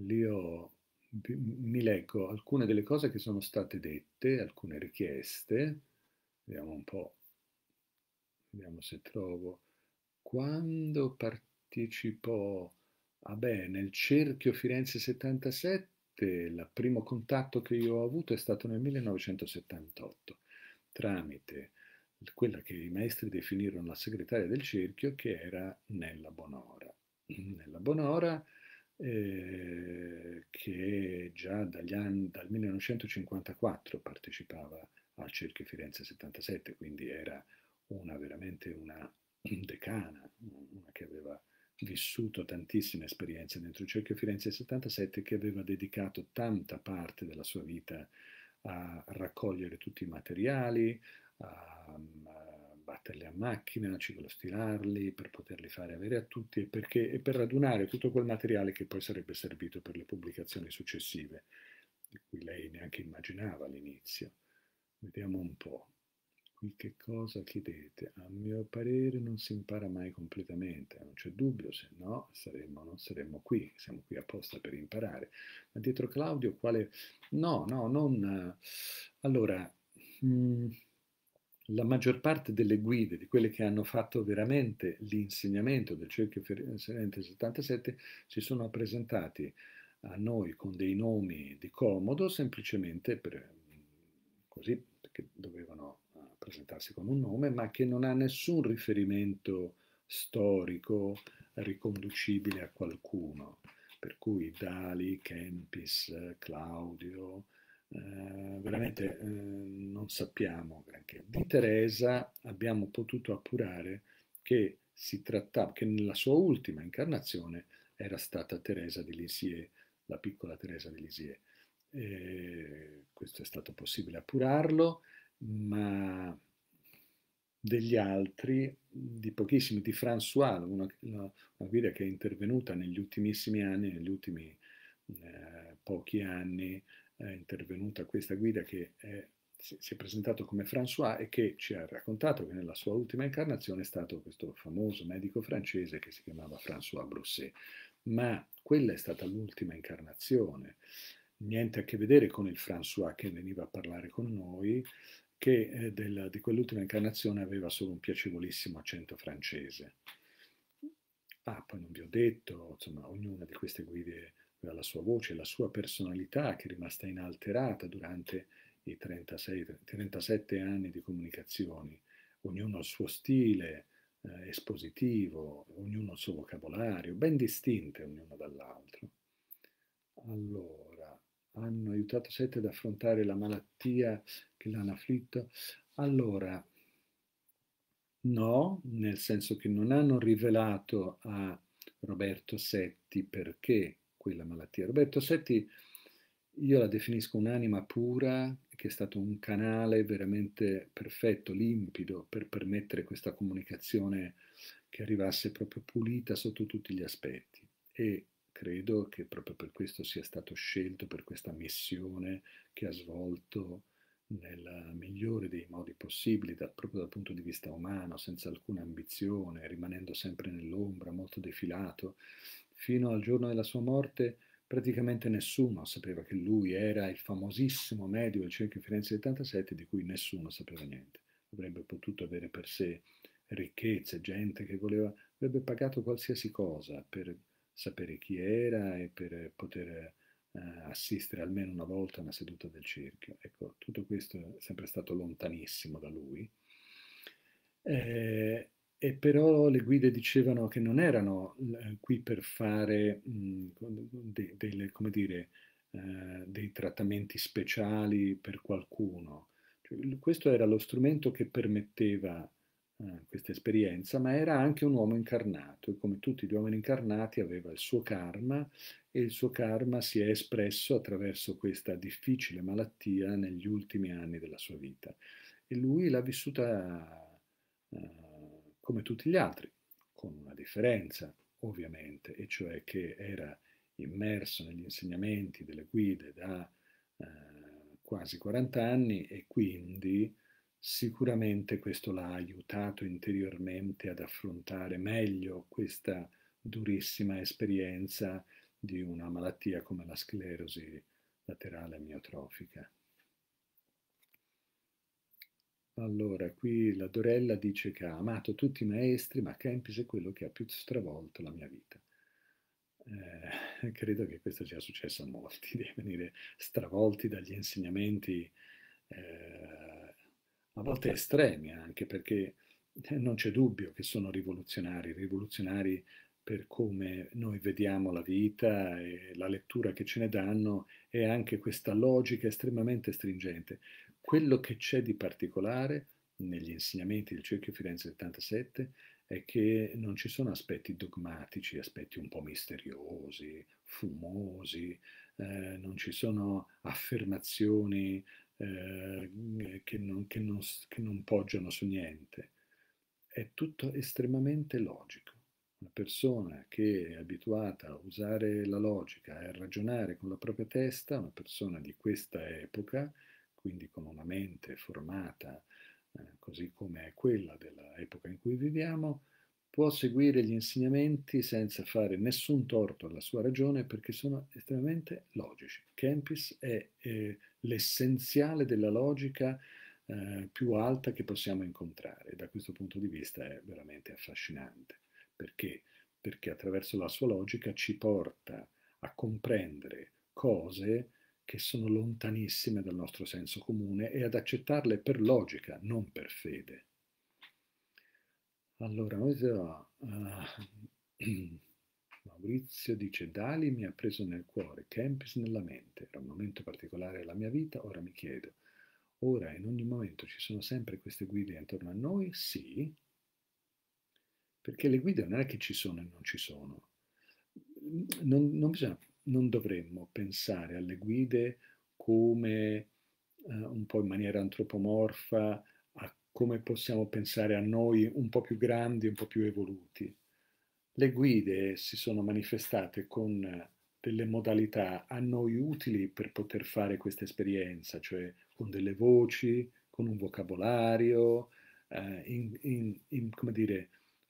li ho mi leggo alcune delle cose che sono state dette, alcune richieste, vediamo un po', vediamo se trovo, quando partecipò, ah beh, nel cerchio Firenze 77, il primo contatto che io ho avuto è stato nel 1978, tramite quella che i maestri definirono la segretaria del cerchio, che era Nella Bonora. Nella Bonora eh, che già dagli anni, dal 1954 partecipava al Cerchio Firenze 77, quindi era una veramente una decana, una che aveva vissuto tantissime esperienze dentro il Cerchio Firenze 77 che aveva dedicato tanta parte della sua vita a raccogliere tutti i materiali, a, a batterli a macchina, ciclostilarli, per poterli fare avere a tutti e, perché, e per radunare tutto quel materiale che poi sarebbe servito per le pubblicazioni successive, di cui lei neanche immaginava all'inizio. Vediamo un po'. Qui che cosa chiedete? A mio parere non si impara mai completamente, non c'è dubbio, se no saremmo, non saremmo qui, siamo qui apposta per imparare. Ma dietro Claudio quale... No, no, non... Allora... Mh, mm, la maggior parte delle guide, di quelle che hanno fatto veramente l'insegnamento del cerchio Firenze 77, si sono presentati a noi con dei nomi di comodo, semplicemente per, così, perché dovevano eh, presentarsi con un nome, ma che non ha nessun riferimento storico riconducibile a qualcuno. Per cui Dali, Kempis, Claudio, eh, veramente eh, non sappiamo granché. Di Teresa abbiamo potuto appurare che si trattava, che nella sua ultima incarnazione era stata Teresa di Lisieux, la piccola Teresa di Lisieux. Eh, questo è stato possibile appurarlo, ma degli altri, di pochissimi, di François, una, una, guida che è intervenuta negli ultimissimi anni, negli ultimi eh, pochi anni, è intervenuta questa guida che è, si è presentato come François e che ci ha raccontato che nella sua ultima incarnazione è stato questo famoso medico francese che si chiamava François Brosset. Ma quella è stata l'ultima incarnazione, niente a che vedere con il François che veniva a parlare con noi, che eh, del, di quell'ultima incarnazione aveva solo un piacevolissimo accento francese. Ah, poi non vi ho detto, insomma, ognuna di queste guide la sua voce, la sua personalità che è rimasta inalterata durante i 36, 37 anni di comunicazioni, ognuno il suo stile eh, espositivo, ognuno il suo vocabolario, ben distinte ognuno dall'altro. Allora, hanno aiutato Sette ad affrontare la malattia che l'hanno afflitto? Allora, no, nel senso che non hanno rivelato a Roberto Setti perché quella malattia. Roberto Setti, io la definisco un'anima pura che è stato un canale veramente perfetto, limpido, per permettere questa comunicazione che arrivasse proprio pulita sotto tutti gli aspetti. E credo che proprio per questo sia stato scelto, per questa missione che ha svolto nel migliore dei modi possibili, da, proprio dal punto di vista umano, senza alcuna ambizione, rimanendo sempre nell'ombra, molto defilato, fino al giorno della sua morte praticamente nessuno sapeva che lui era il famosissimo medio del Cerchio Firenze 77 di cui nessuno sapeva niente. Avrebbe potuto avere per sé ricchezze, gente che voleva, avrebbe pagato qualsiasi cosa per sapere chi era e per poter eh, assistere almeno una volta a una seduta del cerchio. Ecco, tutto questo è sempre stato lontanissimo da lui. Eh, e però le guide dicevano che non erano eh, qui per fare mh, mhmm, de, de, come dire, eh, dei trattamenti speciali per qualcuno. Cioè, questo era lo strumento che permetteva eh, questa esperienza, ma era anche un uomo incarnato e come tutti gli uomini incarnati aveva il suo karma e il suo karma si è espresso attraverso questa difficile malattia negli ultimi anni della sua vita. E lui l'ha vissuta... Eh, come tutti gli altri, con una differenza ovviamente, e cioè che era immerso negli insegnamenti delle guide da eh, quasi 40 anni e quindi sicuramente questo l'ha aiutato interiormente ad affrontare meglio questa durissima esperienza di una malattia come la sclerosi laterale amiotrofica. Allora, qui la Dorella dice che ha amato tutti i maestri, ma Kempis è quello che ha più stravolto la mia vita. Eh, credo che questo sia successo a molti, di venire stravolti dagli insegnamenti eh, a volte estremi, anche perché eh, non c'è dubbio che sono rivoluzionari, rivoluzionari per come noi vediamo la vita e la lettura che ce ne danno e anche questa logica estremamente stringente. Quello che c'è di particolare negli insegnamenti del Cerchio Firenze 77 è che non ci sono aspetti dogmatici, aspetti un po' misteriosi, fumosi, eh, non ci sono affermazioni eh, che, non, che, non, che non poggiano su niente. È tutto estremamente logico. Una persona che è abituata a usare la logica e a ragionare con la propria testa, una persona di questa epoca, quindi con una mente formata, eh, così come è quella dell'epoca in cui viviamo, può seguire gli insegnamenti senza fare nessun torto alla sua ragione perché sono estremamente logici. Kempis è eh, l'essenziale della logica eh, più alta che possiamo incontrare. Da questo punto di vista è veramente affascinante. Perché? Perché attraverso la sua logica ci porta a comprendere cose che sono lontanissime dal nostro senso comune e ad accettarle per logica, non per fede. Allora, ah, Maurizio dice, Dali mi ha preso nel cuore, Kempis nella mente, era un momento particolare della mia vita, ora mi chiedo, ora in ogni momento ci sono sempre queste guide intorno a noi? Sì, perché le guide non è che ci sono e non ci sono. Non, non bisogna non dovremmo pensare alle guide come eh, un po' in maniera antropomorfa a come possiamo pensare a noi un po' più grandi, un po' più evoluti. Le guide si sono manifestate con delle modalità a noi utili per poter fare questa esperienza, cioè con delle voci, con un vocabolario, eh, in, in, in, come dire,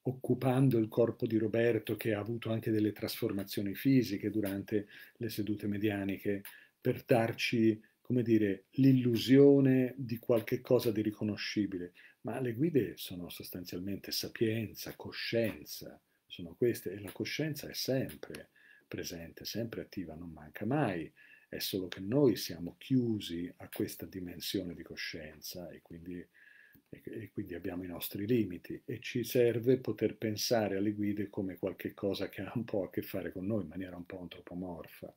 occupando il corpo di Roberto che ha avuto anche delle trasformazioni fisiche durante le sedute medianiche per darci, come dire, l'illusione di qualche cosa di riconoscibile. Ma le guide sono sostanzialmente sapienza, coscienza, sono queste e la coscienza è sempre presente, sempre attiva, non manca mai. È solo che noi siamo chiusi a questa dimensione di coscienza e quindi e quindi abbiamo i nostri limiti e ci serve poter pensare alle guide come qualcosa che ha un po' a che fare con noi in maniera un po' antropomorfa.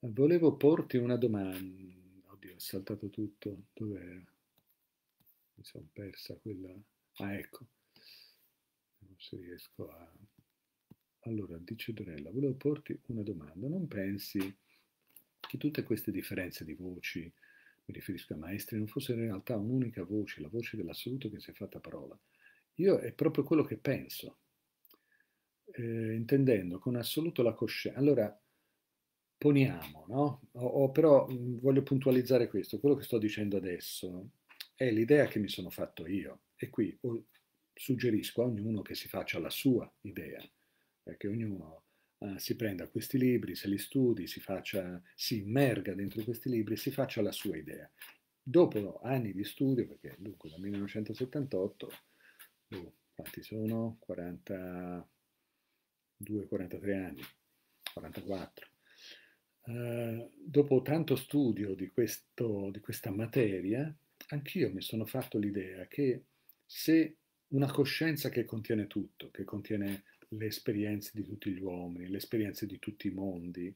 Volevo porti una domanda. Oddio, ho saltato tutto. Dov'era? Mi sono persa quella. Ah, ecco. Non so se riesco a. Allora, dice Dorella, volevo porti una domanda. Non pensi che tutte queste differenze di voci, mi riferisco ai maestri, non fosse in realtà un'unica voce, la voce dell'assoluto che si è fatta parola. Io è proprio quello che penso, eh, intendendo con assoluto la coscienza. Allora, poniamo, no? O, o però mh, mm, voglio puntualizzare questo, quello che sto dicendo adesso è l'idea che mi sono fatto io e qui o, suggerisco a ognuno che si faccia la sua idea, perché ognuno eh, si prenda questi libri, se li studi, si, faccia, si immerga dentro questi libri, e si faccia la sua idea. Dopo anni di studio, perché dunque dal 1978, oh, quanti sono? 42-43 anni, 44. Uh, eh, dopo tanto studio di, questo, di questa materia, anch'io mi sono fatto l'idea che se una coscienza che contiene tutto, che contiene le esperienze di tutti gli uomini, le esperienze di tutti i mondi,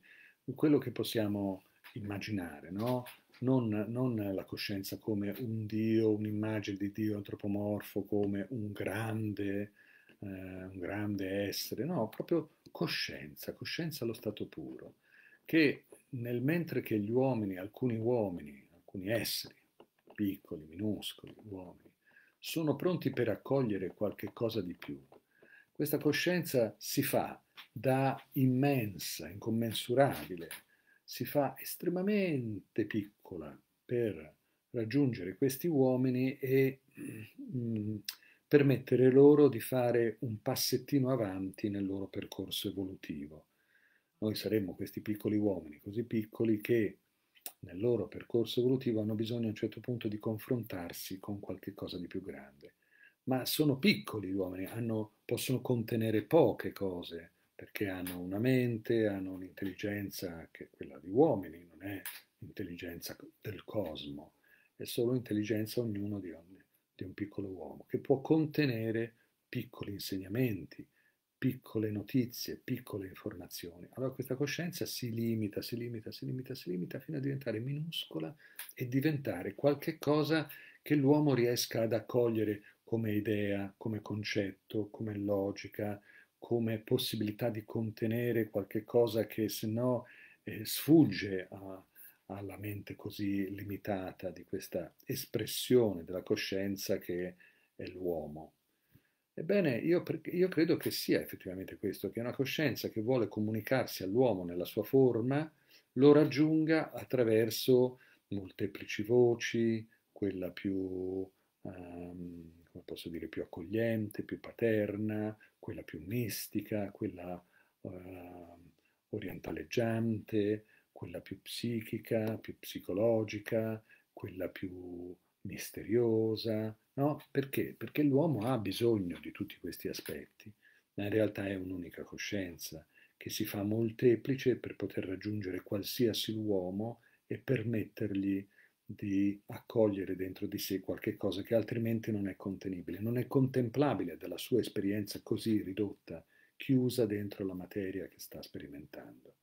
quello che possiamo immaginare, no? non, non, la coscienza come un Dio, un'immagine di Dio antropomorfo, come un grande, eh, un grande essere, no, proprio coscienza, coscienza allo stato puro, che nel mentre che gli uomini, alcuni uomini, alcuni esseri, piccoli, minuscoli, uomini, sono pronti per accogliere qualche cosa di più, questa coscienza si fa da immensa, incommensurabile, si fa estremamente piccola per raggiungere questi uomini e mm, permettere loro di fare un passettino avanti nel loro percorso evolutivo. Noi saremmo questi piccoli uomini, così piccoli che nel loro percorso evolutivo hanno bisogno a un certo punto di confrontarsi con qualche cosa di più grande ma sono piccoli gli uomini, hanno, possono contenere poche cose, perché hanno una mente, hanno un'intelligenza che è quella di uomini, non è intelligenza del cosmo, è solo intelligenza ognuno di, ogni, di un piccolo uomo, che può contenere piccoli insegnamenti, piccole notizie, piccole informazioni. Allora questa coscienza si limita, si limita, si limita, si limita fino a diventare minuscola e diventare qualche cosa che l'uomo riesca ad accogliere come idea, come concetto, come logica, come possibilità di contenere qualche cosa che se no eh, sfugge a, alla mente così limitata di questa espressione della coscienza che è l'uomo. Ebbene, io, io, credo che sia effettivamente questo, che una coscienza che vuole comunicarsi all'uomo nella sua forma lo raggiunga attraverso molteplici voci, quella più um, come posso dire, più accogliente, più paterna, quella più mistica, quella eh, orientaleggiante, quella più psichica, più psicologica, quella più misteriosa, no? Perché? Perché l'uomo ha bisogno di tutti questi aspetti, ma in realtà è un'unica coscienza che si fa molteplice per poter raggiungere qualsiasi uomo e permettergli di accogliere dentro di sé qualche cosa che altrimenti non è contenibile, non è contemplabile dalla sua esperienza così ridotta, chiusa dentro la materia che sta sperimentando.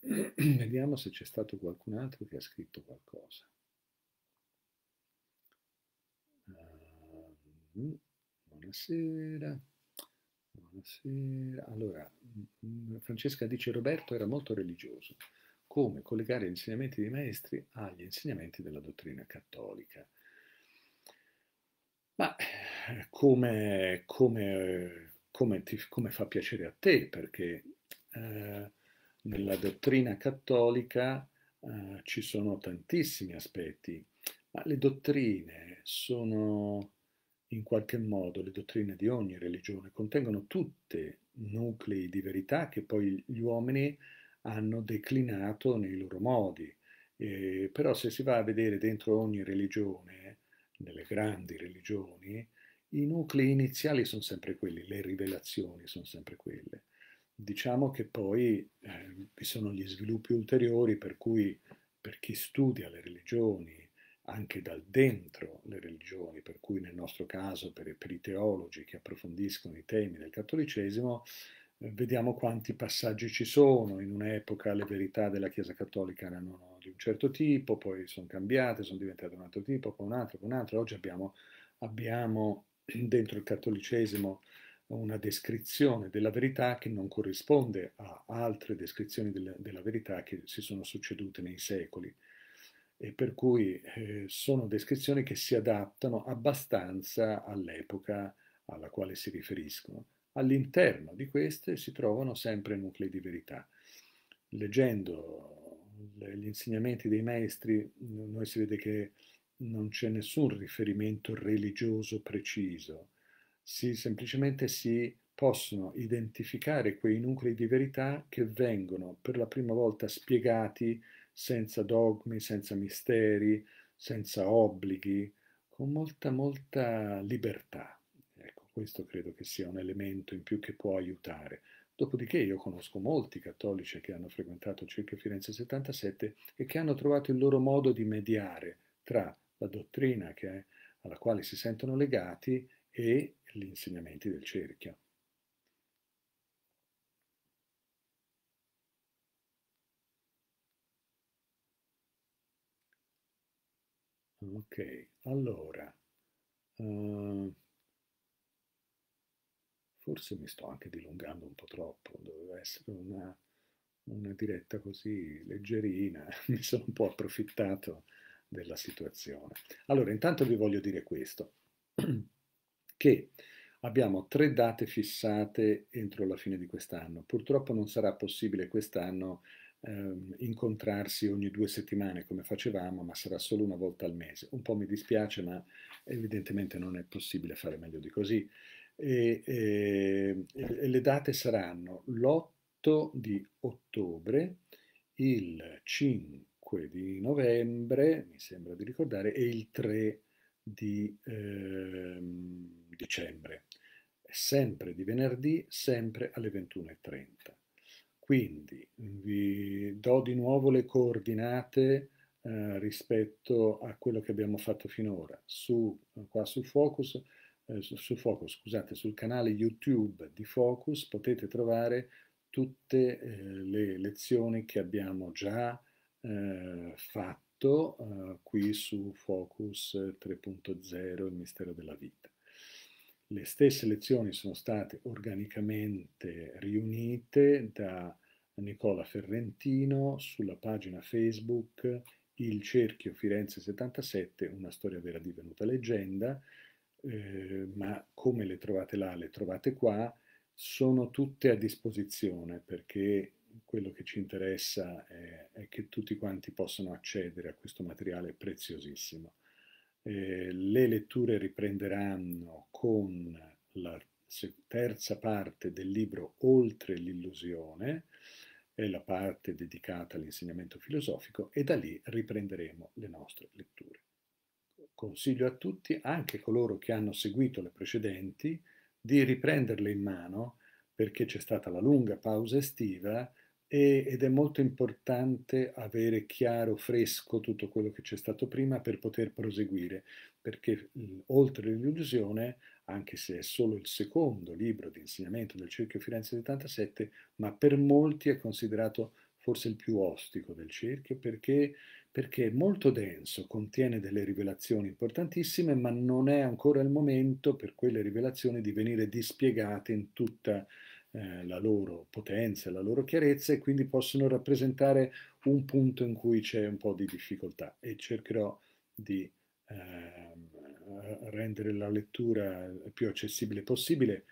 Vediamo se c'è stato qualcun altro che ha scritto qualcosa. Ehm, buonasera. Buonasera. Allora, mm, mm, Francesca dice Roberto era molto religioso come collegare gli insegnamenti dei maestri agli insegnamenti della dottrina cattolica. Ma eh, come, come, come, ti, come fa piacere a te, perché eh, nella dottrina cattolica eh, ci sono tantissimi aspetti, ma le dottrine sono in qualche modo, le dottrine di ogni religione contengono tutte nuclei di verità che poi gli uomini hanno declinato nei loro modi. Eh, però se si va a vedere dentro ogni religione, nelle grandi religioni, i nuclei iniziali sono sempre quelli, le rivelazioni sono sempre quelle. Diciamo che poi eh, vi sono gli sviluppi ulteriori per cui per chi studia le religioni, anche dal dentro le religioni, per cui nel nostro caso per, per i teologi che approfondiscono i temi del cattolicesimo, eh, vediamo quanti passaggi ci sono. In un'epoca le verità della Chiesa Cattolica erano di un certo tipo, poi sono cambiate, sono diventate un altro tipo, poi un altro, poi un altro. Oggi abbiamo, abbiamo dentro il cattolicesimo una descrizione della verità che non corrisponde a altre descrizioni della, della verità che si sono succedute nei secoli e per cui eh, sono descrizioni che si adattano abbastanza all'epoca alla quale si riferiscono. All'interno di queste si trovano sempre nuclei di verità. Leggendo gli insegnamenti dei maestri, noi si vede che non c'è nessun riferimento religioso preciso, si, semplicemente si possono identificare quei nuclei di verità che vengono per la prima volta spiegati senza dogmi, senza misteri, senza obblighi, con molta, molta libertà. Questo credo che sia un elemento in più che può aiutare. Dopodiché io conosco molti cattolici che hanno frequentato Circa Firenze 77 e che hanno trovato il loro modo di mediare tra la dottrina è, alla quale si sentono legati e gli insegnamenti del cerchio. Ok, allora... Uh forse mi sto anche dilungando un po' troppo, doveva essere una, una diretta così leggerina, mi sono un po' approfittato della situazione. Allora, intanto vi voglio dire questo, che abbiamo tre date fissate entro la fine di quest'anno. Purtroppo non sarà possibile quest'anno ehm, incontrarsi ogni due settimane come facevamo, ma sarà solo una volta al mese. Un po' mi dispiace, ma evidentemente non è possibile fare meglio di così e, ehm, e, e le date saranno l'8 di ottobre, il 5 di novembre, mi sembra di ricordare, e il 3 di eh, dicembre, sempre di venerdì, sempre alle 21.30. Quindi vi do di nuovo le coordinate eh, rispetto a quello che abbiamo fatto finora. Su, qua sul Focus eh, su, Focus, scusate, sul canale YouTube di Focus potete trovare tutte eh, le lezioni che abbiamo già eh, fatto eh, qui su Focus 3.0, il mistero della vita. Le stesse lezioni sono state organicamente riunite da Nicola Ferrentino sulla pagina Facebook Il Cerchio Firenze 77, una storia vera divenuta leggenda, Ehm, ma come le trovate là, le trovate qua, sono tutte a disposizione perché quello che ci interessa è, è che tutti quanti possano accedere a questo materiale preziosissimo. Eh, le letture riprenderanno con la terza parte del libro Oltre l'illusione, è la parte dedicata all'insegnamento filosofico, e da lì riprenderemo le nostre letture. Consiglio a tutti, anche coloro che hanno seguito le precedenti, di riprenderle in mano perché c'è stata la lunga pausa estiva ed è molto importante avere chiaro, fresco tutto quello che c'è stato prima per poter proseguire, perché oltre l'illusione, anche se è solo il secondo libro di insegnamento del Cerchio Firenze 77, ma per molti è considerato forse il più ostico del cerchio perché perché è molto denso, contiene delle rivelazioni importantissime, ma non è ancora il momento per quelle rivelazioni di venire dispiegate in tutta eh, la loro potenza, la loro chiarezza e quindi possono rappresentare un punto in cui c'è un po' di difficoltà e cercherò di ehm, eh, rendere la lettura più accessibile possibile,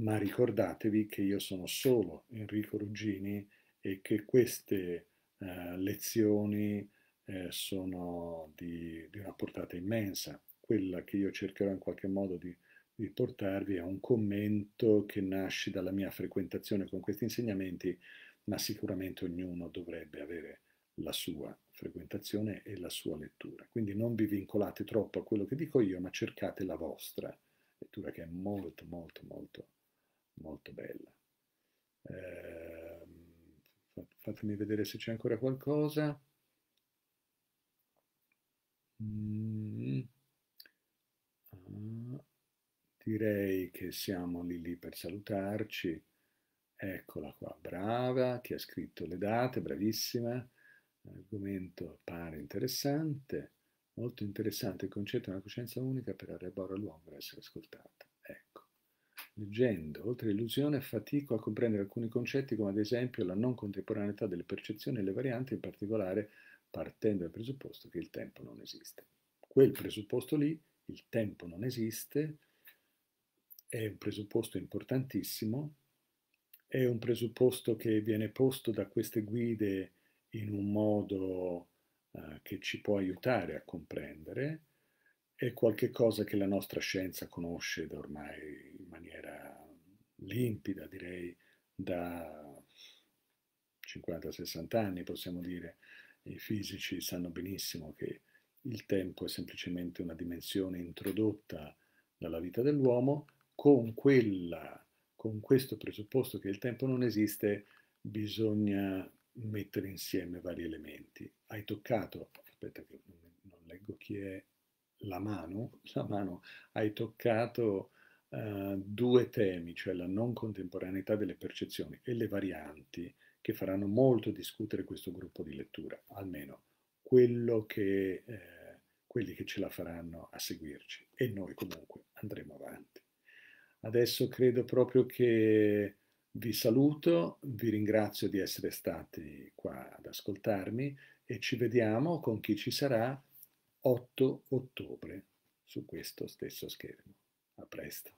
ma ricordatevi che io sono solo Enrico Ruggini e che queste eh, lezioni eh, sono di, di, una portata immensa. Quella che io cercherò in qualche modo di, di portarvi è un commento che nasce dalla mia frequentazione con questi insegnamenti, ma sicuramente ognuno dovrebbe avere la sua frequentazione e la sua lettura. Quindi non vi vincolate troppo a quello che dico io, ma cercate la vostra lettura che è molto, molto, molto, molto bella. Eh, fatemi vedere se c'è ancora qualcosa. Mm. Ah, direi che siamo lì lì per salutarci. Eccola qua, brava, ti ha scritto le date, bravissima. L'argomento pare interessante, molto interessante il concetto una coscienza unica per arrebora l'uomo per essere ascoltata. Ecco, leggendo, oltre all'illusione, fatico a comprendere alcuni concetti come ad esempio la non contemporaneità delle percezioni e le varianti, in particolare partendo dal presupposto che il tempo non esiste. Quel presupposto lì, il tempo non esiste, è un presupposto importantissimo, è un presupposto che viene posto da queste guide in un modo eh, che ci può aiutare a comprendere, è qualcosa che la nostra scienza conosce da ormai in maniera limpida, direi, da 50-60 anni, possiamo dire, i fisici sanno benissimo che il tempo è semplicemente una dimensione introdotta dalla vita dell'uomo, con, quella, con questo presupposto che il tempo non esiste bisogna mettere insieme vari elementi. Hai toccato, aspetta che non leggo chi è, la mano, la mano, hai toccato uh, due temi, cioè la non contemporaneità delle percezioni e le varianti che faranno molto discutere questo gruppo di lettura, almeno che, eh, quelli che ce la faranno a seguirci e noi comunque andremo avanti. Adesso credo proprio che vi saluto, vi ringrazio di essere stati qua ad ascoltarmi e ci vediamo con chi ci sarà 8 ottobre su questo stesso schermo. A presto.